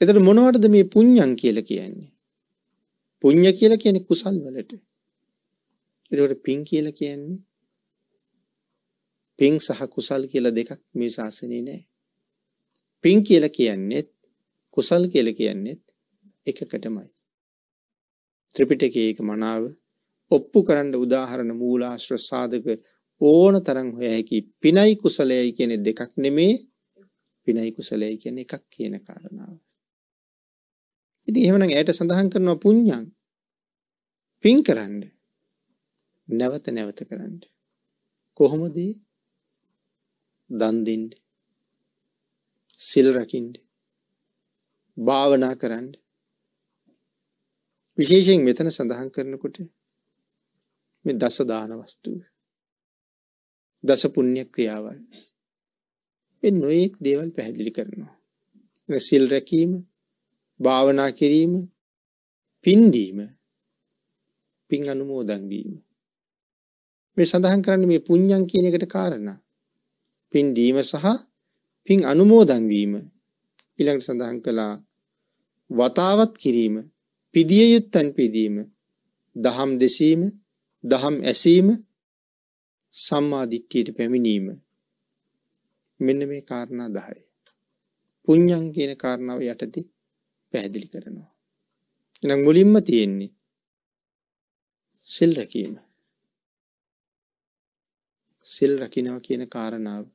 එතකොට මොනවටද මේ පුඤ්ඤං කියලා කියන්නේ පුඤ්ඤ කියලා කියන්නේ කුසල් වලට එතකොට පින් කියලා කියන්නේ පින් සහ කුසල් කියලා දෙකක් මේ ශාසනයේ නැහැ පින් කියලා කියන්නේ කුසල් කියලා කියන්නේත් එකකටමයි. ත්‍රිපිටකයේ ඒක මනාව ඔප්පු කරන්න උදාහරණ මූලාශ්‍ර සාධක ඕන තරම් හොය හැකි පිනයි කුසලයයි කියන දෙකක් නෙමේ පිනයි කුසලයයි කියන එකක් කියන කාරණාව. ඉතින් එහෙමනම් ඇයට සඳහන් කරනවා පුණ්‍යං පින් කරන්න නැවත නැවත කරන්න කොහොමද දන් දෙන්න සිල් රකින්නේ භාවනා කරන්න. විශේෂයෙන් මෙතන සඳහන් කරනකොට මේ දස දාන වස්තුව. දස පුණ්‍ය ක්‍රියාවල්. මේ නොඑක් දේවල් පැහැදිලි කරනවා. සිල් රැකීම, භාවනා කිරීම, පින් දීම, පින් අනුමෝදන් වීම. මේ සඳහන් කරන්නේ මේ පුණ්‍යම් කියන එකට කාරණා. පින් දීම සහ පින් අනුමෝදන් වීම ඊළඟට සඳහන් කළා වතාවත් කිරීම පිදිය යුත්තන් පිදීම දහම් දෙසීම දහම් ඇසීම සම්මාධික්කයට පැමිණීම මෙන්න මේ කාරණා දහය පුං්ඥන් කියන කාරණාව යටති පැහැදිලි කරනවා එනම් මුලින්ම තියෙන්නේ සිල් රැකීම සිල් රකිනව කියන කාරණාව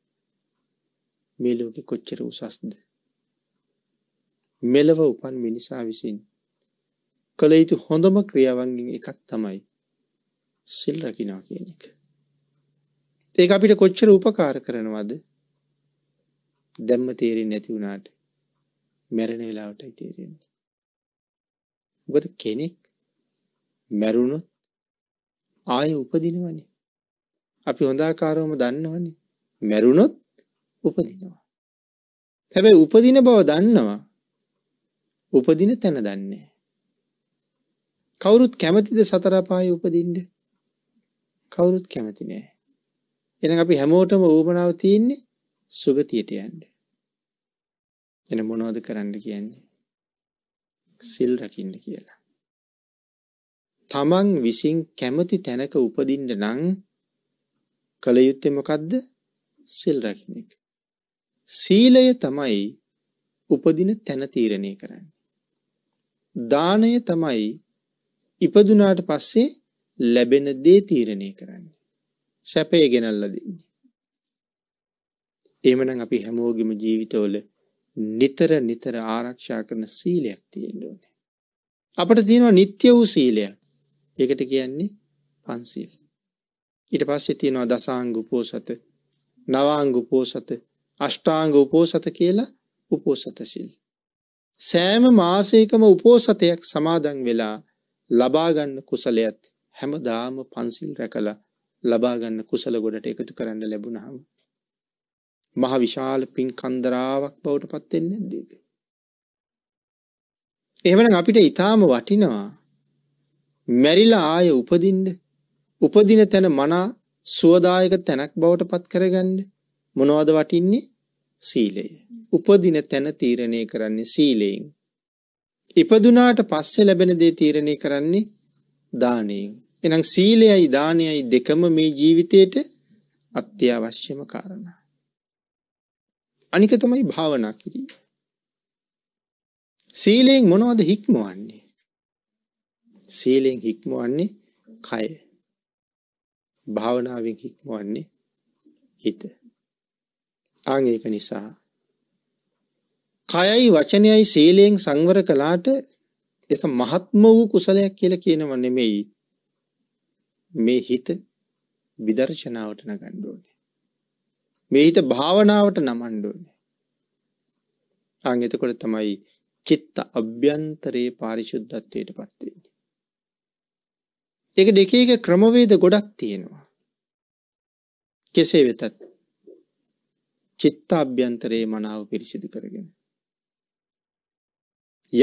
මේ ලෝකෙ කොච්චර උසස්ද මෙලව උපන් මිනිසා විසින් කළ යුතු හොඳම ක්‍රියාවන්ගෙන් එකක් තමයි සිල් රකිනවා කියන එක. ඒක අපිට කොච්චර උපකාර කරනවද? දැම්ම තේරෙන්නේ නැති වුණාට මැරෙන වෙලාවටයි තේරෙන්නේ. මොකද කෙනෙක් මැරුණොත් ආයෙ උපදිනවනේ. අපි හොඳ ආකාරවම දන්නවනේ. මැරුණොත් උපදිනවා. හැබැයි උපදින බව දන්නවා. උපදින තැන දන්නේ කවුරුත් කැමතිද සතර පායේ උපදින්න? කවුරුත් කැමති නෑ. එහෙනම් අපි හැමෝටම ඌමනාව තියෙන්නේ සුගතියට යන්න. එන මොනවද කරන්න කියන්නේ? සිල් රකින්න කියලා. තමන් විසින් කැමති තැනක උපදින්න නම් කල යුත්තේ මොකද්ද? සිල් රකින්න එක. සීලය තමයි උපදින තැන තීරණය කරන්නේ. දාණය තමයි ඉපදුනාට පස්සේ ලැබෙන දේ තීරණය කරන්නේ. සැපය ගෙනල්ලා දෙන්නේ. එහෙමනම් අපි හැමෝගෙම ජීවිතවල නිතර නිතර ආරක්ෂා කරන සීලයක් තියෙන්න ඕනේ. අපට තියෙනවා නিত্য වූ සීලයක්. ඒකට කියන්නේ පන්සිල්. ඊට පස්සේ තියෙනවා දසාංග උපෝසත, නවාංග උපෝසත, අෂ්ටාංග උපෝසත කියලා උපෝසත සිල්. සෑම මාසයකම උපෝසතයක් සමාදන් වෙලා ලබා ගන්න කුසලයත් හැමදාම පන්සිල් රැකලා ලබා ගන්න කුසල ගොඩට එකතු කරන්න ලැබුණහම මහ විශාල පින් කන්දරාවක් බවට පත් වෙන්නේ නැද්ද ඒක? එහෙමනම් අපිට ඊටාම වටිනවා මැරිලා ආය උපදින්න උපදින තැන මනා සුවදායක තැනක් බවට පත් කරගන්න මොනවද වටින්නේ? සීලය. උපදින තැන තීරණය කරන්නේ සීලයෙන්. ඉපදුනාට පස්සේ ලැබෙන දේ තීරණය කරන්නේ දානයෙන්. එනම් සීලයයි දානයයි දෙකම මේ ජීවිතයට අත්‍යවශ්‍යම කාරණා. අනික තමයි භාවනා කිරීම. සීලයෙන් මොනවද හික්මවන්නේ? සීලයෙන් හික්මවන්නේ කය. භාවනාවෙන් හික්මවන්නේ හිත. ආන් ඒක නිසා කයයි වචනයයි සීලයෙන් සංවර කළාට ඒක මහත්ම වූ කුසලයක් කියලා කියනව නෙමෙයි මේ හිත විදර්ශනාවට නගන්න ඕනේ මේ හිත භාවනාවට නමන්න ඕනේ ආන් එතකොට තමයි චිත්ත අභ්‍යන්තරේ පාරිශුද්ධත්වයටපත් වෙන්නේ ඒක දෙකේ ක්‍රමවේද ගොඩක් තියෙනවා කෙසේ වෙතත් චිත්තාභ්‍යන්තරයේ මනාව පිරිසිදු කරගෙන.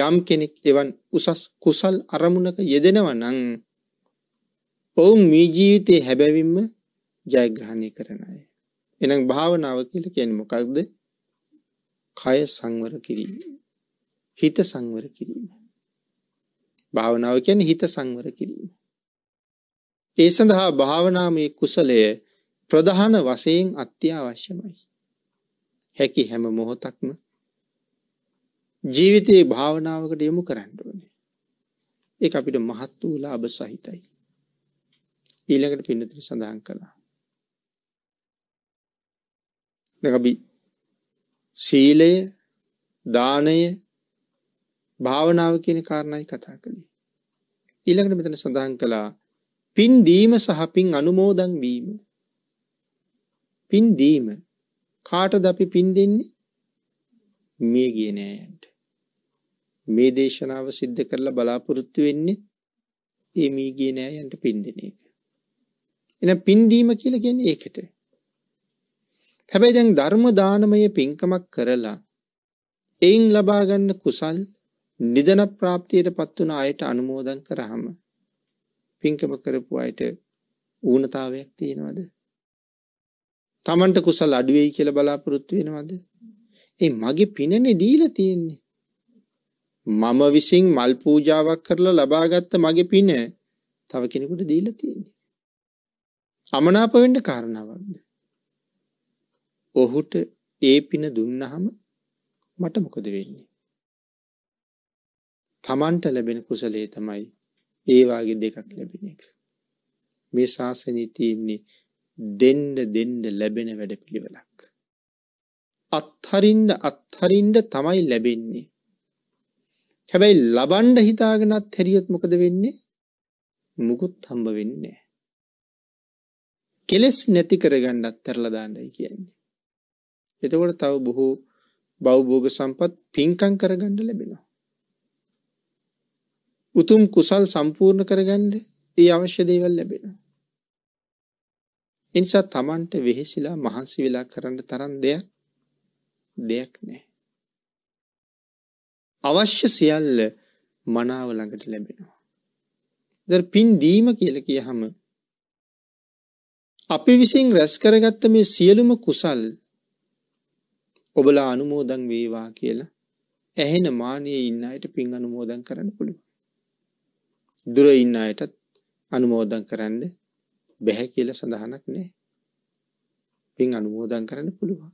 යම් කෙනෙක් එවන් උසස් කුසල් අරමුණක යෙදෙනව නං ඔවුන් මේ ජීවිතය හැබැවින්ම ජයග්‍රහණය කරන අය. එනම් භාවනාව කියල කියන මොකක්ද කය සංවර කිරීම. හිත සංවර කිරීම. භාවනාව කියන හිත සංවර කිරීම. ඒ සඳහා භාවනාමය කුසලය ප්‍රධාන වසයෙන් අත්‍යවශ්‍යමයි. හැකි හැම මොහොතක්ම ජීවිතයේ භාවනාවකට යොමු කරන්න ඕනේ. ඒ අපිට මහත් වූ ලාභ සහිතයි. ඊළඟට පින්නතුරි සඳහන් කළා. දැන් අපි සීලය, දානය, භාවනාව කියන කාරණායි කතා කළේ. ඊළඟට මෙතන සඳහන් කළා පින් දීම සහ පින් අනුමෝදන් වීම. පින් දීම කාටද අපි පින් දෙන්නේ? මිය ගිය නෑයන්ට. මේ දේශනාව සිද්ධ කරලා බලාපොරොත්තු වෙන්නේ ඒ මිය ගිය නෑයන්ට පින් දෙන එක. එහෙනම් පින් දීම කියලා කියන්නේ ඒකට. හැබැයි දැන් ධර්ම දානමය පින්කමක් කරලා එයින් ලබා ගන්න කුසල් නිදන ප්‍රාප්තියටපත් වුණ අයට අනුමෝදන් කරාම පින්කම කරපු අයට ඌනතාවයක් තියෙනවද? Tamanට කුසල් අඩු වෙයි කියලා බලාපොරොත්තු වෙනවද? ඒ මගේ පිනනේ දීලා තියෙන්නේ. මම විසින් මල් පූජාවක් කරලා ලබාගත්ත මගේ පින තව කෙනෙකුට දීලා තියෙන්නේ. අමනාප වෙන්න කාරණාවක්ද? ඔහුට ඒ පින දුන්නහම මට මොකද වෙන්නේ? Tamanට ලැබෙන කුසලයේ තමයි ඒ වාගේ දෙකක් ලැබෙන එක. මේ ශාසනයේ තියෙන්නේ දෙන්න දෙන්න ලැබෙන වැඩපිළිවෙලක්. අත්හරින්න අත්හරින්න තමයි ලැබෙන්නේ. හැබැයි ලබන්ඩ හිතාගෙනත් හැරියොත් මොකද වෙන්නේ? මුකුත් හම්බ වෙන්නේ කෙලෙස් නැති කරගන්නත් තරලා දාන්නයි කියන්නේ. එතකොට තව බොහෝ බෞද්ධ සම්පත් පින්කම් කරගන්න ලැබෙනවා. උතුම් කුසල් සම්පූර්ණ කරගන්න ඒ අවශ්‍ය දේවල් ලැබෙනවා. එනිසා Tamanට වෙහෙසිලා මහන්සි වෙලා කරන්න තරම් දෙයක් දෙයක් නැහැ. අවශ්‍ය සියල්ල මනාව ළඟට ලැබෙනවා. දැන් පින් දීම කියලා කියහම අපි විසින් රැස් කරගත්ත මේ සියලුම කුසල් ඔබලා අනුමෝදන් වේවා කියලා ඇහෙන මානියේ ඉන්න අයට පින් අනුමෝදන් කරන්න පුළුවන්. දුර ඉන්න අයටත් අනුමෝදන් කරන්න බැහැ කියලා සඳහනක් නැහැ. පින් අනුමෝදන් කරන්න පුළුවන්.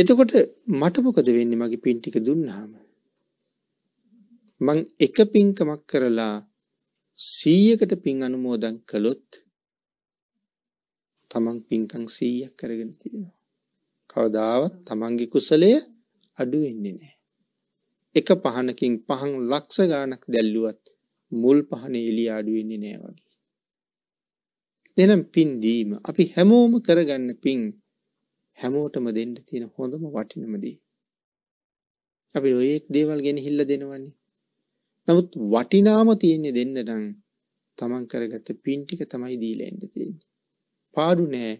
එතකොට මට මොකද වෙන්නේ මගේ පින් ටික දුන්නාම? මං එක පින්කමක් කරලා 100කට පින් අනුමෝදන් කළොත් තමන් පින්කම් 100ක් කරගෙන තියෙනවා. කවදාවත් තමන්ගේ කුසලය අඩු වෙන්නේ නැහැ. එක පහනකින් පහන් ලක්ෂ ගාණක් දැල්ලුවත් මුල් පහනේ එළිය ආඩු වෙන්නේ නෑ වගේ. එහෙනම් පින් දීම අපි හැමෝම කරගන්න පින් හැමෝටම දෙන්න තියෙන හොඳම වටිනම දේ. අපි ඔයෙක් දේවල් ගෙනහිල්ලා දෙනවනේ. නමුත් වටිනාම තියෙන්නේ දෙන්න නම් තමන් කරගත්ත පින් ටික තමයි දීලා එන්න තියෙන්නේ. පාඩු නෑ.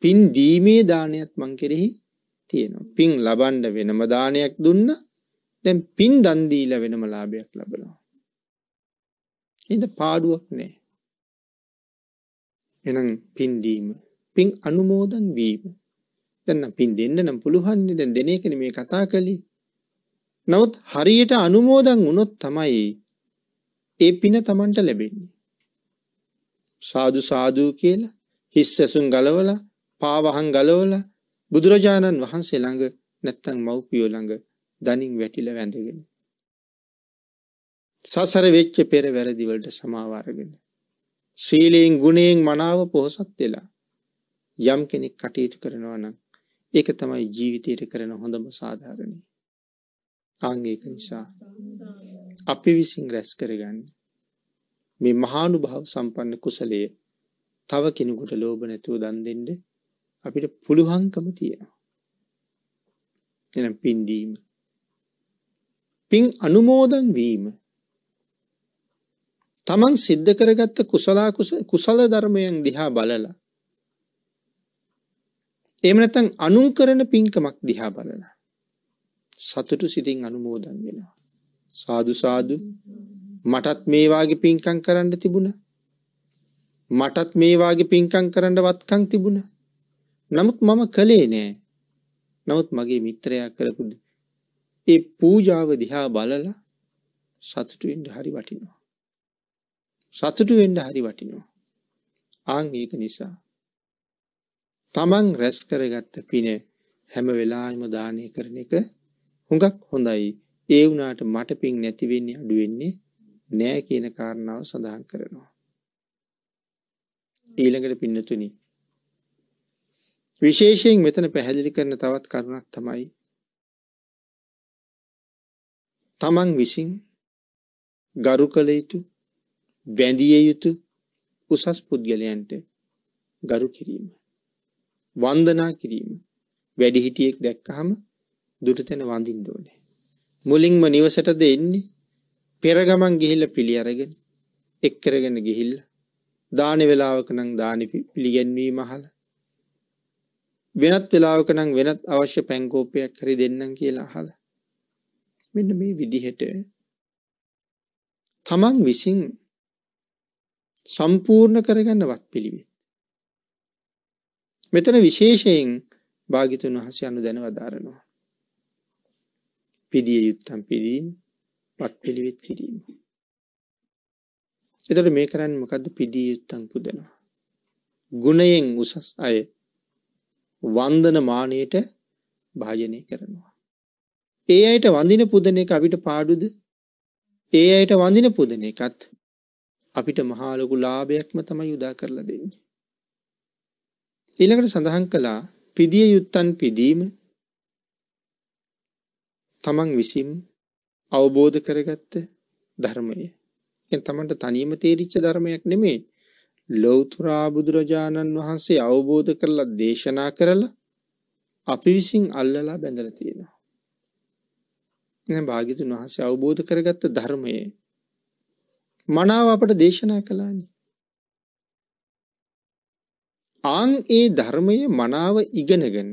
පින් දීමේ දානයත් මං කෙරෙහි තියෙනවා. පින් ලබන්න වෙනම දානයක් දුන්නා. දැන් පින් දන් දීලා වෙනම ලාභයක් ලැබෙනවා. ඉඳ පාඩුවක් නෑ. එනම් පින් දීම, පින් අනුමෝදන් වීම. දැන් නම් පින් දෙන්න නම් පුළුවන් නේ දැන් දෙන එකනේ මේ කතා කළේ. නමුත් හරියට අනුමෝදන් වුණොත් තමයි ඒ පින Tamanට ලැබෙන්නේ. සාදු සාදු කියලා හිස්සසුන් ගලවලා, පාවහන් ගලවලා බුදුරජාණන් වහන්සේ ළඟ නැත්තම් මව්පියෝ ළඟ දණින් වැටිලා වැඳගෙන සසර වෙච්ච පෙර වැරදිවලට සමාවාරගෙන. සීලයෙන් ගුණයෙන් මනාව පොහොසත් වෙලා යම් කෙනෙක් කටයුතු කරනවා නම් ඒක තමයි ජීවිතයට කරන හොඳම සාධාරණය. ආංගේක නිසා අපි විසින් රැස් කරගන්න මේ මහානුභාව සම්පන්න කුසලයේ තව කෙනෙකුට ලෝභ නැතුව දන් දෙන්න අපිට පුළුවන්කම තියෙනවා. එනම් පින් දීම. පින් අනුමෝදන් වීම තමන් සිද්ධ කරගත්ත කුසලා කුසල ධර්මයන් දිහා බලලා එහෙම නැත්නම් අනුන් කරන පින්කමක් දිහා බලලා සතුටු සිතින් අනුමෝදන් වෙනවා සාදු සාදු මටත් මේ වාගේ පින්කම් කරන්න තිබුණා මටත් මේ වාගේ පින්කම් කරන්න වත්කම් තිබුණා නමුත් මම කළේ නෑ නමුත් මගේ මිත්‍රයා කරපු ඒ පූජාව දිහා බලලා සතුටු වෙන්න හරි වටිනවා සතුටු වෙන්න හරි වටිනවා. ආන් ඒක නිසා තමන් රැස් කරගත්ත පින හැම වෙලාවෙම දානය කරන එක හුඟක් හොඳයි. ඒ වුණාට මට පිං නැති වෙන්නේ අඩු වෙන්නේ නෑ කියන කාරණාව සඳහන් කරනවා. ඊළඟට පින්නතුනි විශේෂයෙන් මෙතන පැහැදිලි කරන තවත් කරුණක් තමයි තමන් විසින් ගරු කළ යුතු වැඳිය යුතු උසස් පුද්ගලයන්ට ගරු කිරීම. වන්දනා කිරීම වැඩිහිටියෙක් දැක්කහම දුටතැන වඳින්න ඕනේ. මුලින්ම නිවසටද එන්නේ පෙරගමන් ගිහිල්ල පිළි අරගෙන එක් කරගෙන ගිහිල්ල දාන වෙලාවක නම් දානි පිළිගැන්වීම අහල වෙනත් වෙලාවක නම් වෙනත් අවශ්‍ය පැංකෝපයක් හරි දෙන්නම් කියලා අහල මෙන්න මේ විදිහට තමන් විසින් සම්පූර්ණ කරගන්න වත් පිළිවෙත්. මෙතන විශේෂයෙන් භාගිතුන් වහන්සේ අනුදැනව දාරනවා. පිදිය යුත්තම් පිදීම වත් පිළිවෙත් කිරීම. එතට මේ කරන්න මොකක්ද පිදිය යුත්තං පුදනවා. ගුණයෙන් උසස් අය වන්දන මානයට භාජනය කරනවා. ඒ අයට වඳින පුදන එක අපිට පාඩුද ඒ අයට වඳින පුදන එකත් අපිට මහා ලොකු ලාභයක්ම තමයි උදා කරලා දෙන්නේ. ඊළඟට සඳහන් කළා පිදිය යුත්තන් පිදීම තමන් විසින් අවබෝධ කරගත්ත ධර්මය. දැන් තමන්ට තනියම තේරිච්ච ධර්මයක් නෙමේ. ලෞතර බුදුරජාණන් වහන්සේ අවබෝධ කරලා දේශනා කරලා අපි විසින් අල්ලලා බැඳලා තියෙනවා. එහෙනම් භාග්‍යතුන් වහන්සේ අවබෝධ කරගත්ත ධර්මයේ මනාව අපට දේශනා කළානේ. ආන් ඒ ධර්මයේ මනාව ඉගෙනගෙන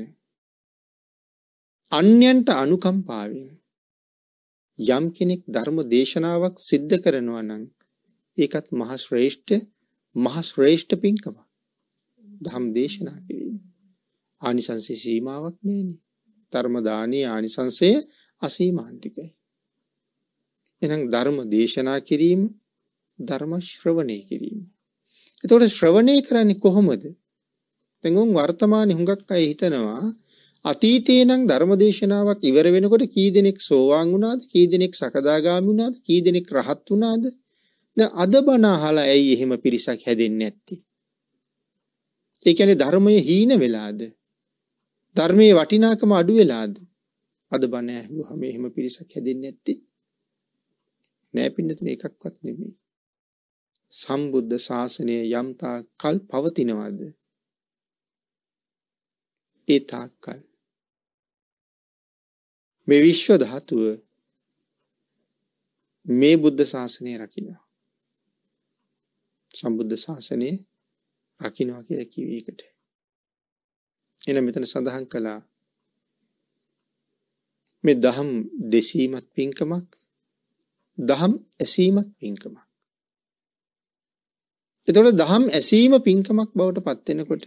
අන්‍යන්ට අනුකම්පාවෙන් යම් කෙනෙක් ධර්ම දේශනාවක් සිද්ධ කරනවා නම් ඒකත් මහ ශ්‍රේෂ්ඨ මහ ශ්‍රේෂ්ඨ පින්කම. ධම් දේශනා කිරීම. ආනිසංසී සීමාවක් නෑනේ. ධර්ම දානීය ආනිසංසය අසීමාන්තිකයි. එහෙනම් ධර්ම දේශනා කිරීම ධර්ම ශ්‍රවණය කිරීම. එතකොට ශ්‍රවණය කරන්නේ කොහොමද? දැන් උන් වර්තමානයේ හුඟක් අය හිතනවා අතීතේ නම් ධර්මදේශනාවක් ඉවර වෙනකොට කී දෙනෙක් සෝවාන් වුණාද? කී දෙනෙක් සකදාගාමි වුණාද? කී දෙනෙක් රහත් වුණාද? දැන් අද බණ අහලා ඇයි එහෙම පිරිසක් හැදෙන්නේ නැත්තේ? ඒ කියන්නේ ධර්මයේ හීන වෙලාද? ධර්මයේ වටිනාකම අඩු වෙලාද? අද බණ ඇහුවාම එහෙම පිරිසක් හැදෙන්නේ නැත්තේ. නෑ පින්නතන එකක්වත් නෙමෙයි. සම්බුද්ධ ශාසනය යම්තා කල් පවතිනවද ඒ තාක්කල් මේ විශ්ව ධාතුව මේ බුද්ධ ශාසනය රකිනවා සම්බුද්ධ ශාසනය රකිනවා කියලා කිව්ව එකට එන මෙතන සඳහන් කළා මේ දහම් දෙසීමත් පින්කමක් දහම් ඇසීමත් පින්කමක් එතකොට දහම් ඇසීම පින්කමක් බවට පත් වෙනකොට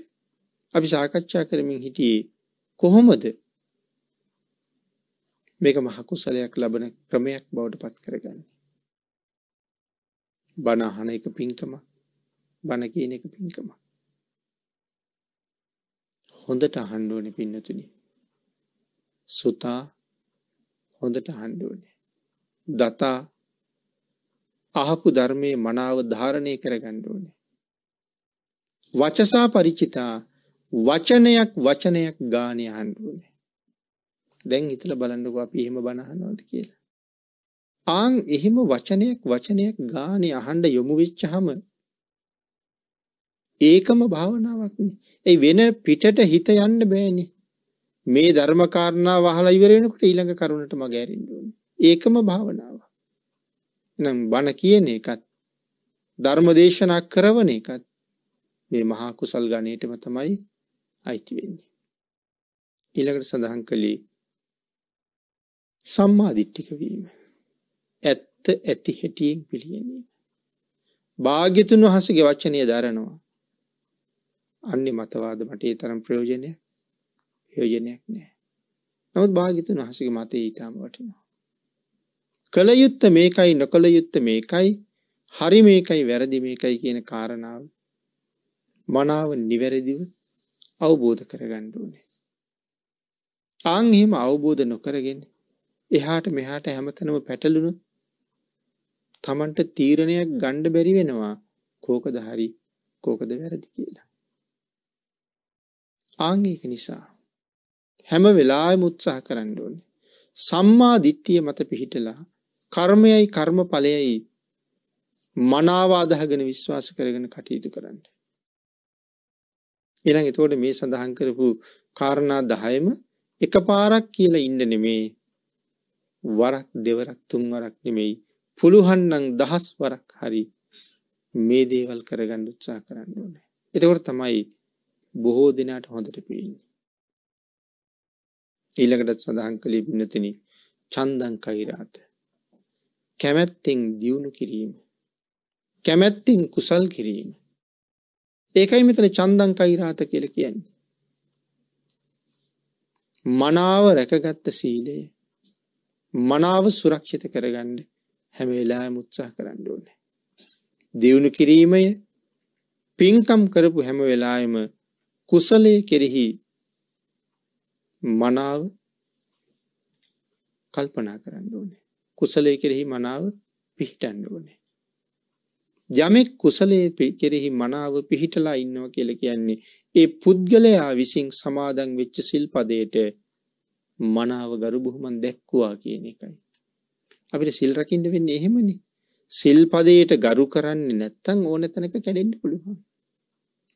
අපි සාකච්ඡා කරමින් හිටියේ කොහොමද මේක මහ කුසලයක් ලබන ක්‍රමයක් බවට පත් කරගන්නේ බණ අහන එක පින්කමක් බණ කියන එක පින්කමක් හොඳට අහන්න ඕනේ පින්නතුනි සුතා හොඳට අහන්න ඕනේ දතා අහපු ධර්මයේ මනාව ධාරණය කරගන්න ඕනේ. වචසා ಪರಿචිතා වචනයක් වචනයක් ගානේ අහන්න ඕනේ. දැන් හිතලා බලන්නකෝ අපි එහෙම බණ අහනවද කියලා. ආන් එහෙම වචනයක් වචනයක් ගානේ අහන්න යොමු වෙච්චහම ඒකම භාවනාවක් නේ. ඒ වෙන පිටට හිත යන්න බෑනේ. මේ ධර්ම කාරණා වහලා ඉවර වෙනකොට ඊළඟ කරුණට මග ඇරෙන්න ඕනේ. ඒකම භාවනාව. නම් බණ කියන එකත් ධර්ම දේශනා කරවන එකත් මේ මහා කුසල් ගණයටම තමයි අයිති වෙන්නේ. ඊළඟට සඳහන් කළේ සම්මාදිට්ඨික වීම. ඇත්ත ඇති හැටියෙන් පිළිගැනීම. භාග්‍යතුන් වහන්සේගේ වචනය දරනවා. අන්‍ය මතවාද මට ඒ තරම් ප්‍රයෝජනයක් ප්‍රයෝජනයක් නැහැ. නමුත් භාග්‍යතුන් වහන්සේගේ මතය ඊටම වටිනවා. කළ යුත්ත මේකයි නොකළ යුත්ත මේකයි හරි මේකයි වැරදි මේකයි කියන කාරණාව මනාව නිවැරදිව අවබෝධ කරගන්න ඕනේ. ආන් එහෙම අවබෝධ නොකරගෙන එහාට මෙහාට හැමතැනම පැටලුණු තමන්ට තීරණයක් ගණ්ඩ බැරි වෙනවා කෝකද හරි කෝකද වැරදි කියලා. ආංගේක නිසා හැම වෙලාවෙම උත්සාහ කරන්න ඕනේ. සම්මා දිට්ඨිය මත පිහිටලා කර්මයයි කර්මඵලයයි මනාව අදහගෙන විශ්වාස කරගෙන කටයුතු කරන්න. එනම් එතකොට මේ සඳහන් කරපු කාරණා දහයම එක පාරක් කියලා ඉන්න නෙමේ වරක් දෙවරක් තුන්වරක් නෙමෙයි පුළුහන්නං දහස් වරක් හරි මේ දේවල් කරගන්න උත්සා කරන්න ඕනේ. එතකොට තමයි බොහෝ දෙනාට හොඳට පේන්නේ. ඊළඟටත් සඳහන් කළේ පින්නතිනි චන්දං කෛරාත කැමැත්තෙන් දියුණු කිරීම. කැමැත්තෙන් කුසල් කිරීම. ඒකයි මෙතන චන්දං කෛරාත කියල කියන්නේ. මනාව රැකගත්ත සීලය මනාව සුරක්ෂිත කරගන්න හැමවෙලා මුත්සාහ කරන්න ඕනේ. දියුණු කිරීමය පින්කම් කරපු හැම වෙලායම කුසලය කෙරෙහි මනාව කල්පනා කරන්න ඕනේ. කුසලය කෙරෙහි මනාව පිහිටන්න ඕනේ. යමෙක් කුසලයේ කෙරෙහි මනාව පිහිටලා ඉන්නවා කියලා කියන්නේ ඒ පුද්ගලයා විසින් සමාදන් වෙච්ච සිල්පදයට මනාව ගරු බුහුමන් දැක්කුවා කියන එකයි. අපිට සිල් රකින්න වෙන්නේ එහෙමනේ. සිල්පදයට ගරු කරන්නේ නැත්නම් ඕන තැනක කැඩෙන්න පුළුවන්.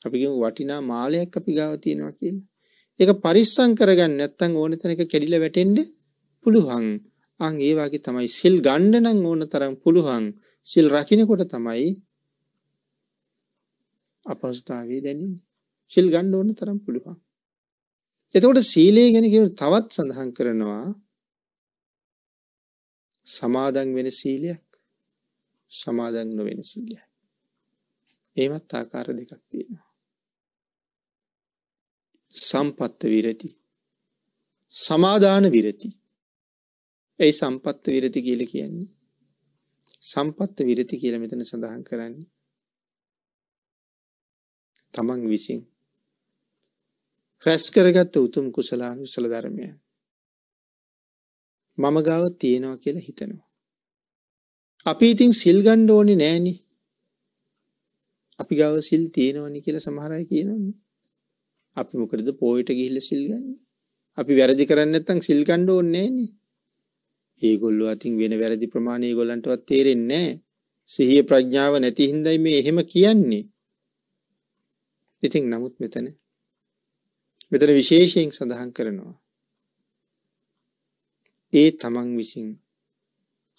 අපි කියමු වටිනා මාලයක් අපි ගාව තියෙනවා කියලා. ඒක පරිස්සම් කරගන්න නැත්නම් ඕන තැනක කැඩිලා වැටෙන්න පුළුවන්. අන් ඒ වගේ තමයි සිල් ගන්න නම් ඕන තරම් පුළුවන් සිල් රකින්නකොට තමයි අපහසුතාවය දැනෙන්නේ සිල් ගන්න ඕන තරම් පුළුවන් එතකොට සීලය ගැන කියන තවත් සඳහන් කරනවා සමාදන් වෙන සීලයක් සමාදන් නොවන සීලයක් ඒවත් ආකාර දෙකක් තියෙනවා සම්පත්ත විරති සමාදාන විරති ඇයි සම්පත්ත විරති කියලා කියන්නේ? සම්පත්ත විරති කියලා මෙතන සඳහන් කරන්නේ. තමන් විසින් රැස් කරගත්ත උතුම් කුසල අනුසල ධර්මය මම ගාව තියෙනවා කියලා හිතනවා. අපි ඉතින් සිල් ගන්න ඕනේ නෑනේ. අපි ගාව සිල් තියෙනවනේ කියලා සමහර අය කියනවනේ. අපි මොකටද පොයට ගිහිල්ලා සිල් ගන්නේ? අපි වැරදි කරන්නේ නැත්නම් සිල් ගන්න ඕනේ නෑනේ. ඒගොල්ලෝ අතින් වෙන වැරදි ප්‍රමාණය ඒගොල්ලන්ටවත් තේරෙන්නේ නැහැ. සිහිය ප්‍රඥාව නැති හින්දායි මේ එහෙම කියන්නේ. ඉතින් නමුත් මෙතන මෙතන විශේෂයෙන් සඳහන් කරනවා. ඒ තමන් විසින්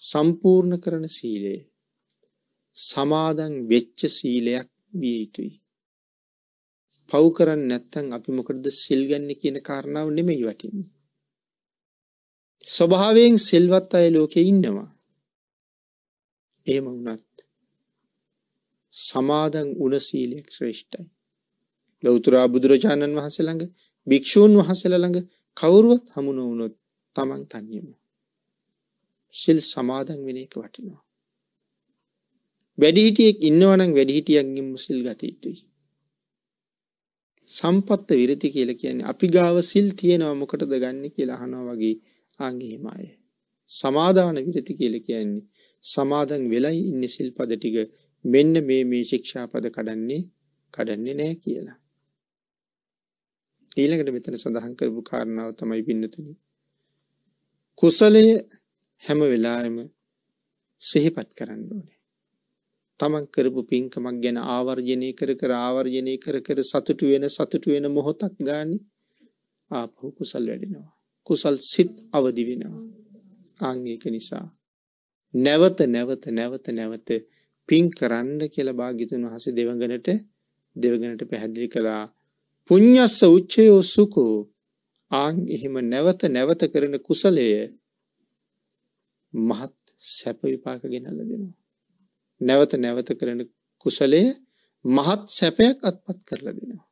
සම්පූර්ණ කරන සීලය සමාදන් වෙච්ච සීලයක් විය යුතුයි. පව් කරන්නේ නැත්නම් අපි මොකටද සිල් ගන්න කියන කාරණාව නෙමෙයි වටින්නේ. ස්වභාවයෙන් සිල්වත් අය ලෝකේ ඉන්නවා. එහෙම වුණත් සමාදන් උන සීලයක් ශ්‍රේෂ්ඨයි. ලෞතර බුදුරජාණන් වහන්සේ ළඟ භික්ෂූන් වහන්සේලා ළඟ කවුරුවත් හමු නොවුනොත් Taman තනියම. සිල් සමාදන් වෙන එක වටිනවා. වැඩිහිටියෙක් ඉන්නවා නම් වැඩිහිටියන්ගෙන්ම සිල් ගත යුතුයි. සම්පත්ත විරති කියලා කියන්නේ අපි ගාව සිල් තියෙනවා මොකටද ගන්න කියලා අහනවා වගේ ආගේමයි. සමාදාන විරති කියලා කියන්නේ සමාදන් වෙලයි ඉන්නේ සිල්පද ටික මෙන්න මේ මේ ශික්ෂාපද කඩන්නේ කඩන්නේ නැහැ කියලා. ඊළඟට මෙතන සඳහන් කරපු කාරණාව තමයි පින්නතුනි. කුසලය හැම වෙලාවෙම සිහිපත් කරන්න ඕනේ. තමන් කරපු පින්කමක් ගැන ආවර්ජනය කර කර ආවර්ජනය කර කර සතුටු වෙන සතුටු වෙන මොහොතක් ගානේ ආපහු කුසල් වැඩෙනවා. කුසල් සිත් අවදි වෙනවා. ආංගේක නිසා. නැවත නැවත නැවත නැවත පින් කරන්න කියලා භාග්‍යතුන් වහන්සේ දෙවඟනට දෙවඟනට පැහැදිලි කළා. පුඤ්ඤස්ස උච්චයෝ සුකෝ ආන් එහෙම නැවත නැවත කරන කුසලය මහත් සැප විපාක ගෙනල්ලා දෙනවා. නැවත නැවත කරන කුසලය මහත් සැපයක් අත්පත් කරලා දෙනවා.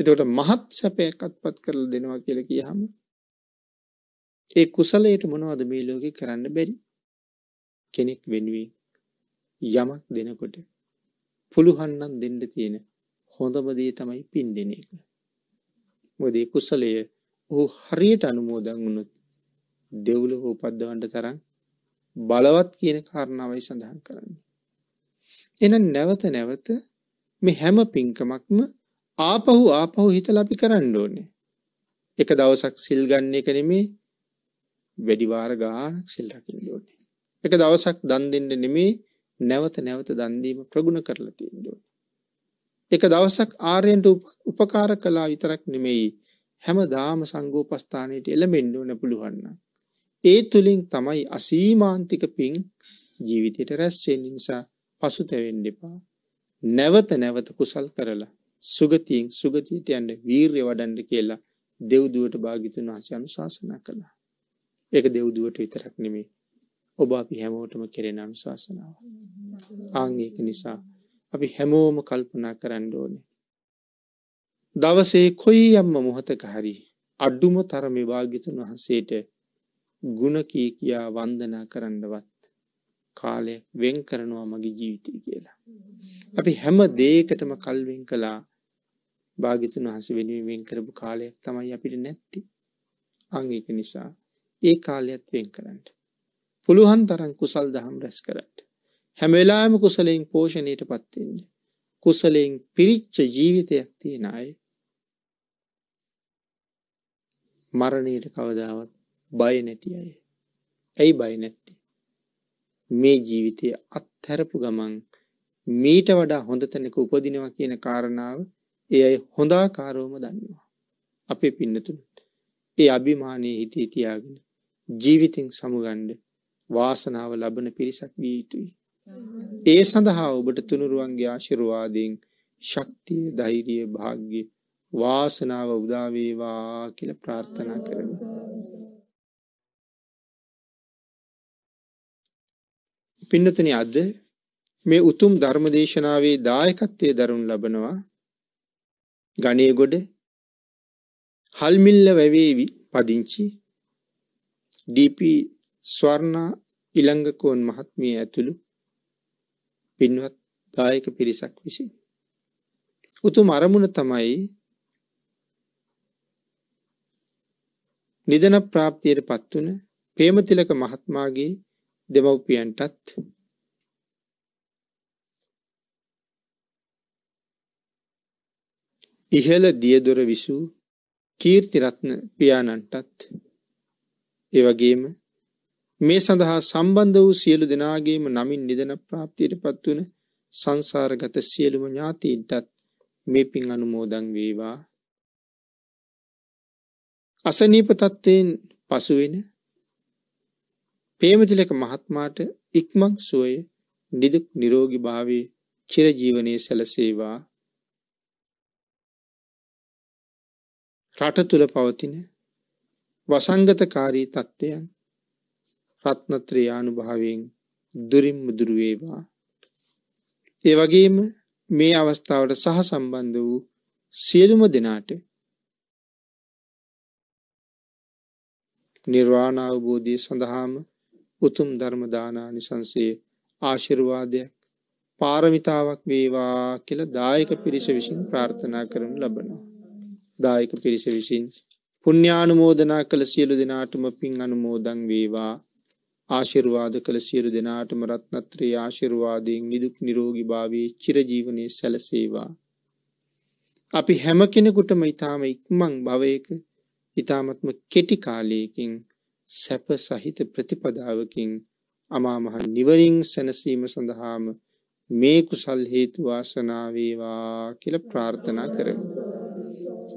එතකොට මහත් සැපයක් අත්පත් කරලා දෙනවා කියලා කියහම ඒ කුසලයට මොනවද මේ ලෝකේ කරන්න බැරි කෙනෙක් වෙනුවෙන් යමක් දෙනකොට පුළුවන් නම් දෙන්න තියෙන හොඳම දේ තමයි පින් දෙන එක. මොකද ඒ කුසලය ඔහු හරියට අනුමෝදන් වුණොත් දෙව්ලොව උපද්දවන්න තරම් බලවත් කියන කාරණාවයි සඳහන් කරන්නේ. එහෙනම් නැවත නැවත මේ හැම පින්කමක්ම ආපහු ආපහු හිතලා අපි කරන්න ඕනේ. එක දවසක් සිල් ගන්න එක නෙමෙයි වැඩි වාර ගානක් සිල් රකින්න ඕනේ. එක දවසක් දන් දෙන්න නෙමෙයි නැවත නැවත දන් දීම ප්‍රගුණ කරලා තියෙන්න ඕනේ. එක දවසක් ආර්යයන්ට උපකාර කළා විතරක් නෙමෙයි හැමදාම සංඝෝපස්ථානයට එළඹෙන්න ඕන පුළුවන් නම්. ඒ තුලින් තමයි අසීමාන්තික පිං ජීවිතයට රැස් වෙන නිසා පසුතැවෙන්න එපා. නැවත නැවත කුසල් කරලා සුගතියෙන් සුගතියට යන්න වීරිය වඩන්න කියලා දෙව්දුවට භාග්‍යතුන් වහන්සේ අනුශාසනා කළා. ඒක දෙව්දුවට විතරක් නෙමේ. ඔබ අපි හැමෝටම කෙරෙන අනුශාසනාව. ආංගේක නිසා අපි හැමෝම කල්පනා කරන්න ඕනේ. දවසේ කොයි යම්ම මොහතක හරි අඩ්ඩුම තරම භාගිතන් වහන්සේට ගුණ කී කියා වන්දනා කරන්නවත් කාලය වෙන් කරනවා මගේ ජීවිතය කියලා. අපි හැම දේකටම කල්වෙන් කලා භාගිතුන් වහස වෙනුවෙන් කරපු කාලයක් තමයි අපිට නැත්ති අංගික නිසා ඒ කාලයත් වෙන් කරන්න. පුළුවන් තරන් කුසල් දහම් රැස් කරට. හැමවෙලාම කුසලයෙන් පෝෂණයට පත්වෙන්න. කුසලයෙන් පිරිච්ච ජීවිතයක් තියෙන අය මරණයට කවදාවත් බය නැති අය. ඇයි බය නැත්ති. මේ ජීවිතය අත්හැරපු ගමන් මීට වඩා හොඳ තැනක උපදිනවා කියන කාරණාව ඒ අයි හොඳාකාරෝම දන්නවා. අපේ පින්නතුන් ඒ අභිමානය හිතේ තියාගෙන ජීවිතින් සමුගන්ඩ වාසනාව ලබන පිරිසක් විය යුතුයි. ඒ සඳහා ඔබට තුනුරුවන්ගේ ආශිර්වාදයෙන් ශක්තිය ධෛර්යය භාග්‍ය වාසනාව උදා වේවා කියලා ප්‍රාර්ථනා කරමු. පින්නතනි අද මේ උතුම් ධර්මදේශනාවේ දායකත්වයේ දරනු ලබනවා ගණේගොඩ හල්මිල්ල වැවේවි පදිංචි ඩීපී ස්වර්ණා ඉලංගකෝන් මහත්මිය ඇතුළු පින්වත් දායක පිරිසක් විසින් උතුම් අරමුණ තමයි නිදන ප්‍රාප්තියට පත් වුණ ප්‍රේමතිලක මහත්මයාගේ දෙමව්පියන්ටත් ඉහළ දියදොර විසූ කීර්තිරත්න පියාණන්ටත් ඒ වගේම මේ සඳහා සම්බන්ධ වූ සියලු දෙනාගේම නමින් නිදන ප්‍රාප්තියටපත් වුණ සංසාරගත සියලුම ඥාතීන්ටත් මේ පින් අනුමෝදන් වේවා. අසනීප තත්ත්වයෙන් පසුවෙන ප්‍රේමතිලක මහත්මාට ඉක්මන් සුවය නිදුක් නිරෝගී භාවයේ චිරජීවනයේ සැලසේවා. රට තුල පවතින වසංගතකාරී තත්ත්වයන් රත්නත්‍රයානු භාවයෙන් දුරින් මුදුරුවේවා. ඒ වගේම මේ අවස්ථාවට සහ සම්බන්ධ වූ සියලුම දෙනාට නිර්වාණ අවබෝධය සඳහාම උතුම් ධර්ම දානානි සංසේ ආශිර්වාදයක් පාරමිතාවක් වේවා කියලා දායක පිරිස විසින් ප්‍රාර්ථනා කරනු ලබනවා. දායක පිරිස විසින් පුණ්‍යානුමෝදනා කළ සියලු දෙනාටම පින් අනුමෝදන් වේවා ආශිර්වාද කළ සියලු දෙනාටම රත්නත්‍රේ ආශිර්වාදයෙන් නිදුක් නිරෝගී භාවයේ චිරජීවනයේ සැලසේවා අපි හැම කෙනෙකුටම ඊටාම ඉක්මන් භවයක ඊටාමත්ම කෙටි කාලයකින් සැප සහිත ප්‍රතිපදාවකින් අමා මහ නිවනින් සැනසීම සඳහාම මේ කුසල් හේතු වාසනා වේවා කියලා ප්‍රාර්ථනා කරමු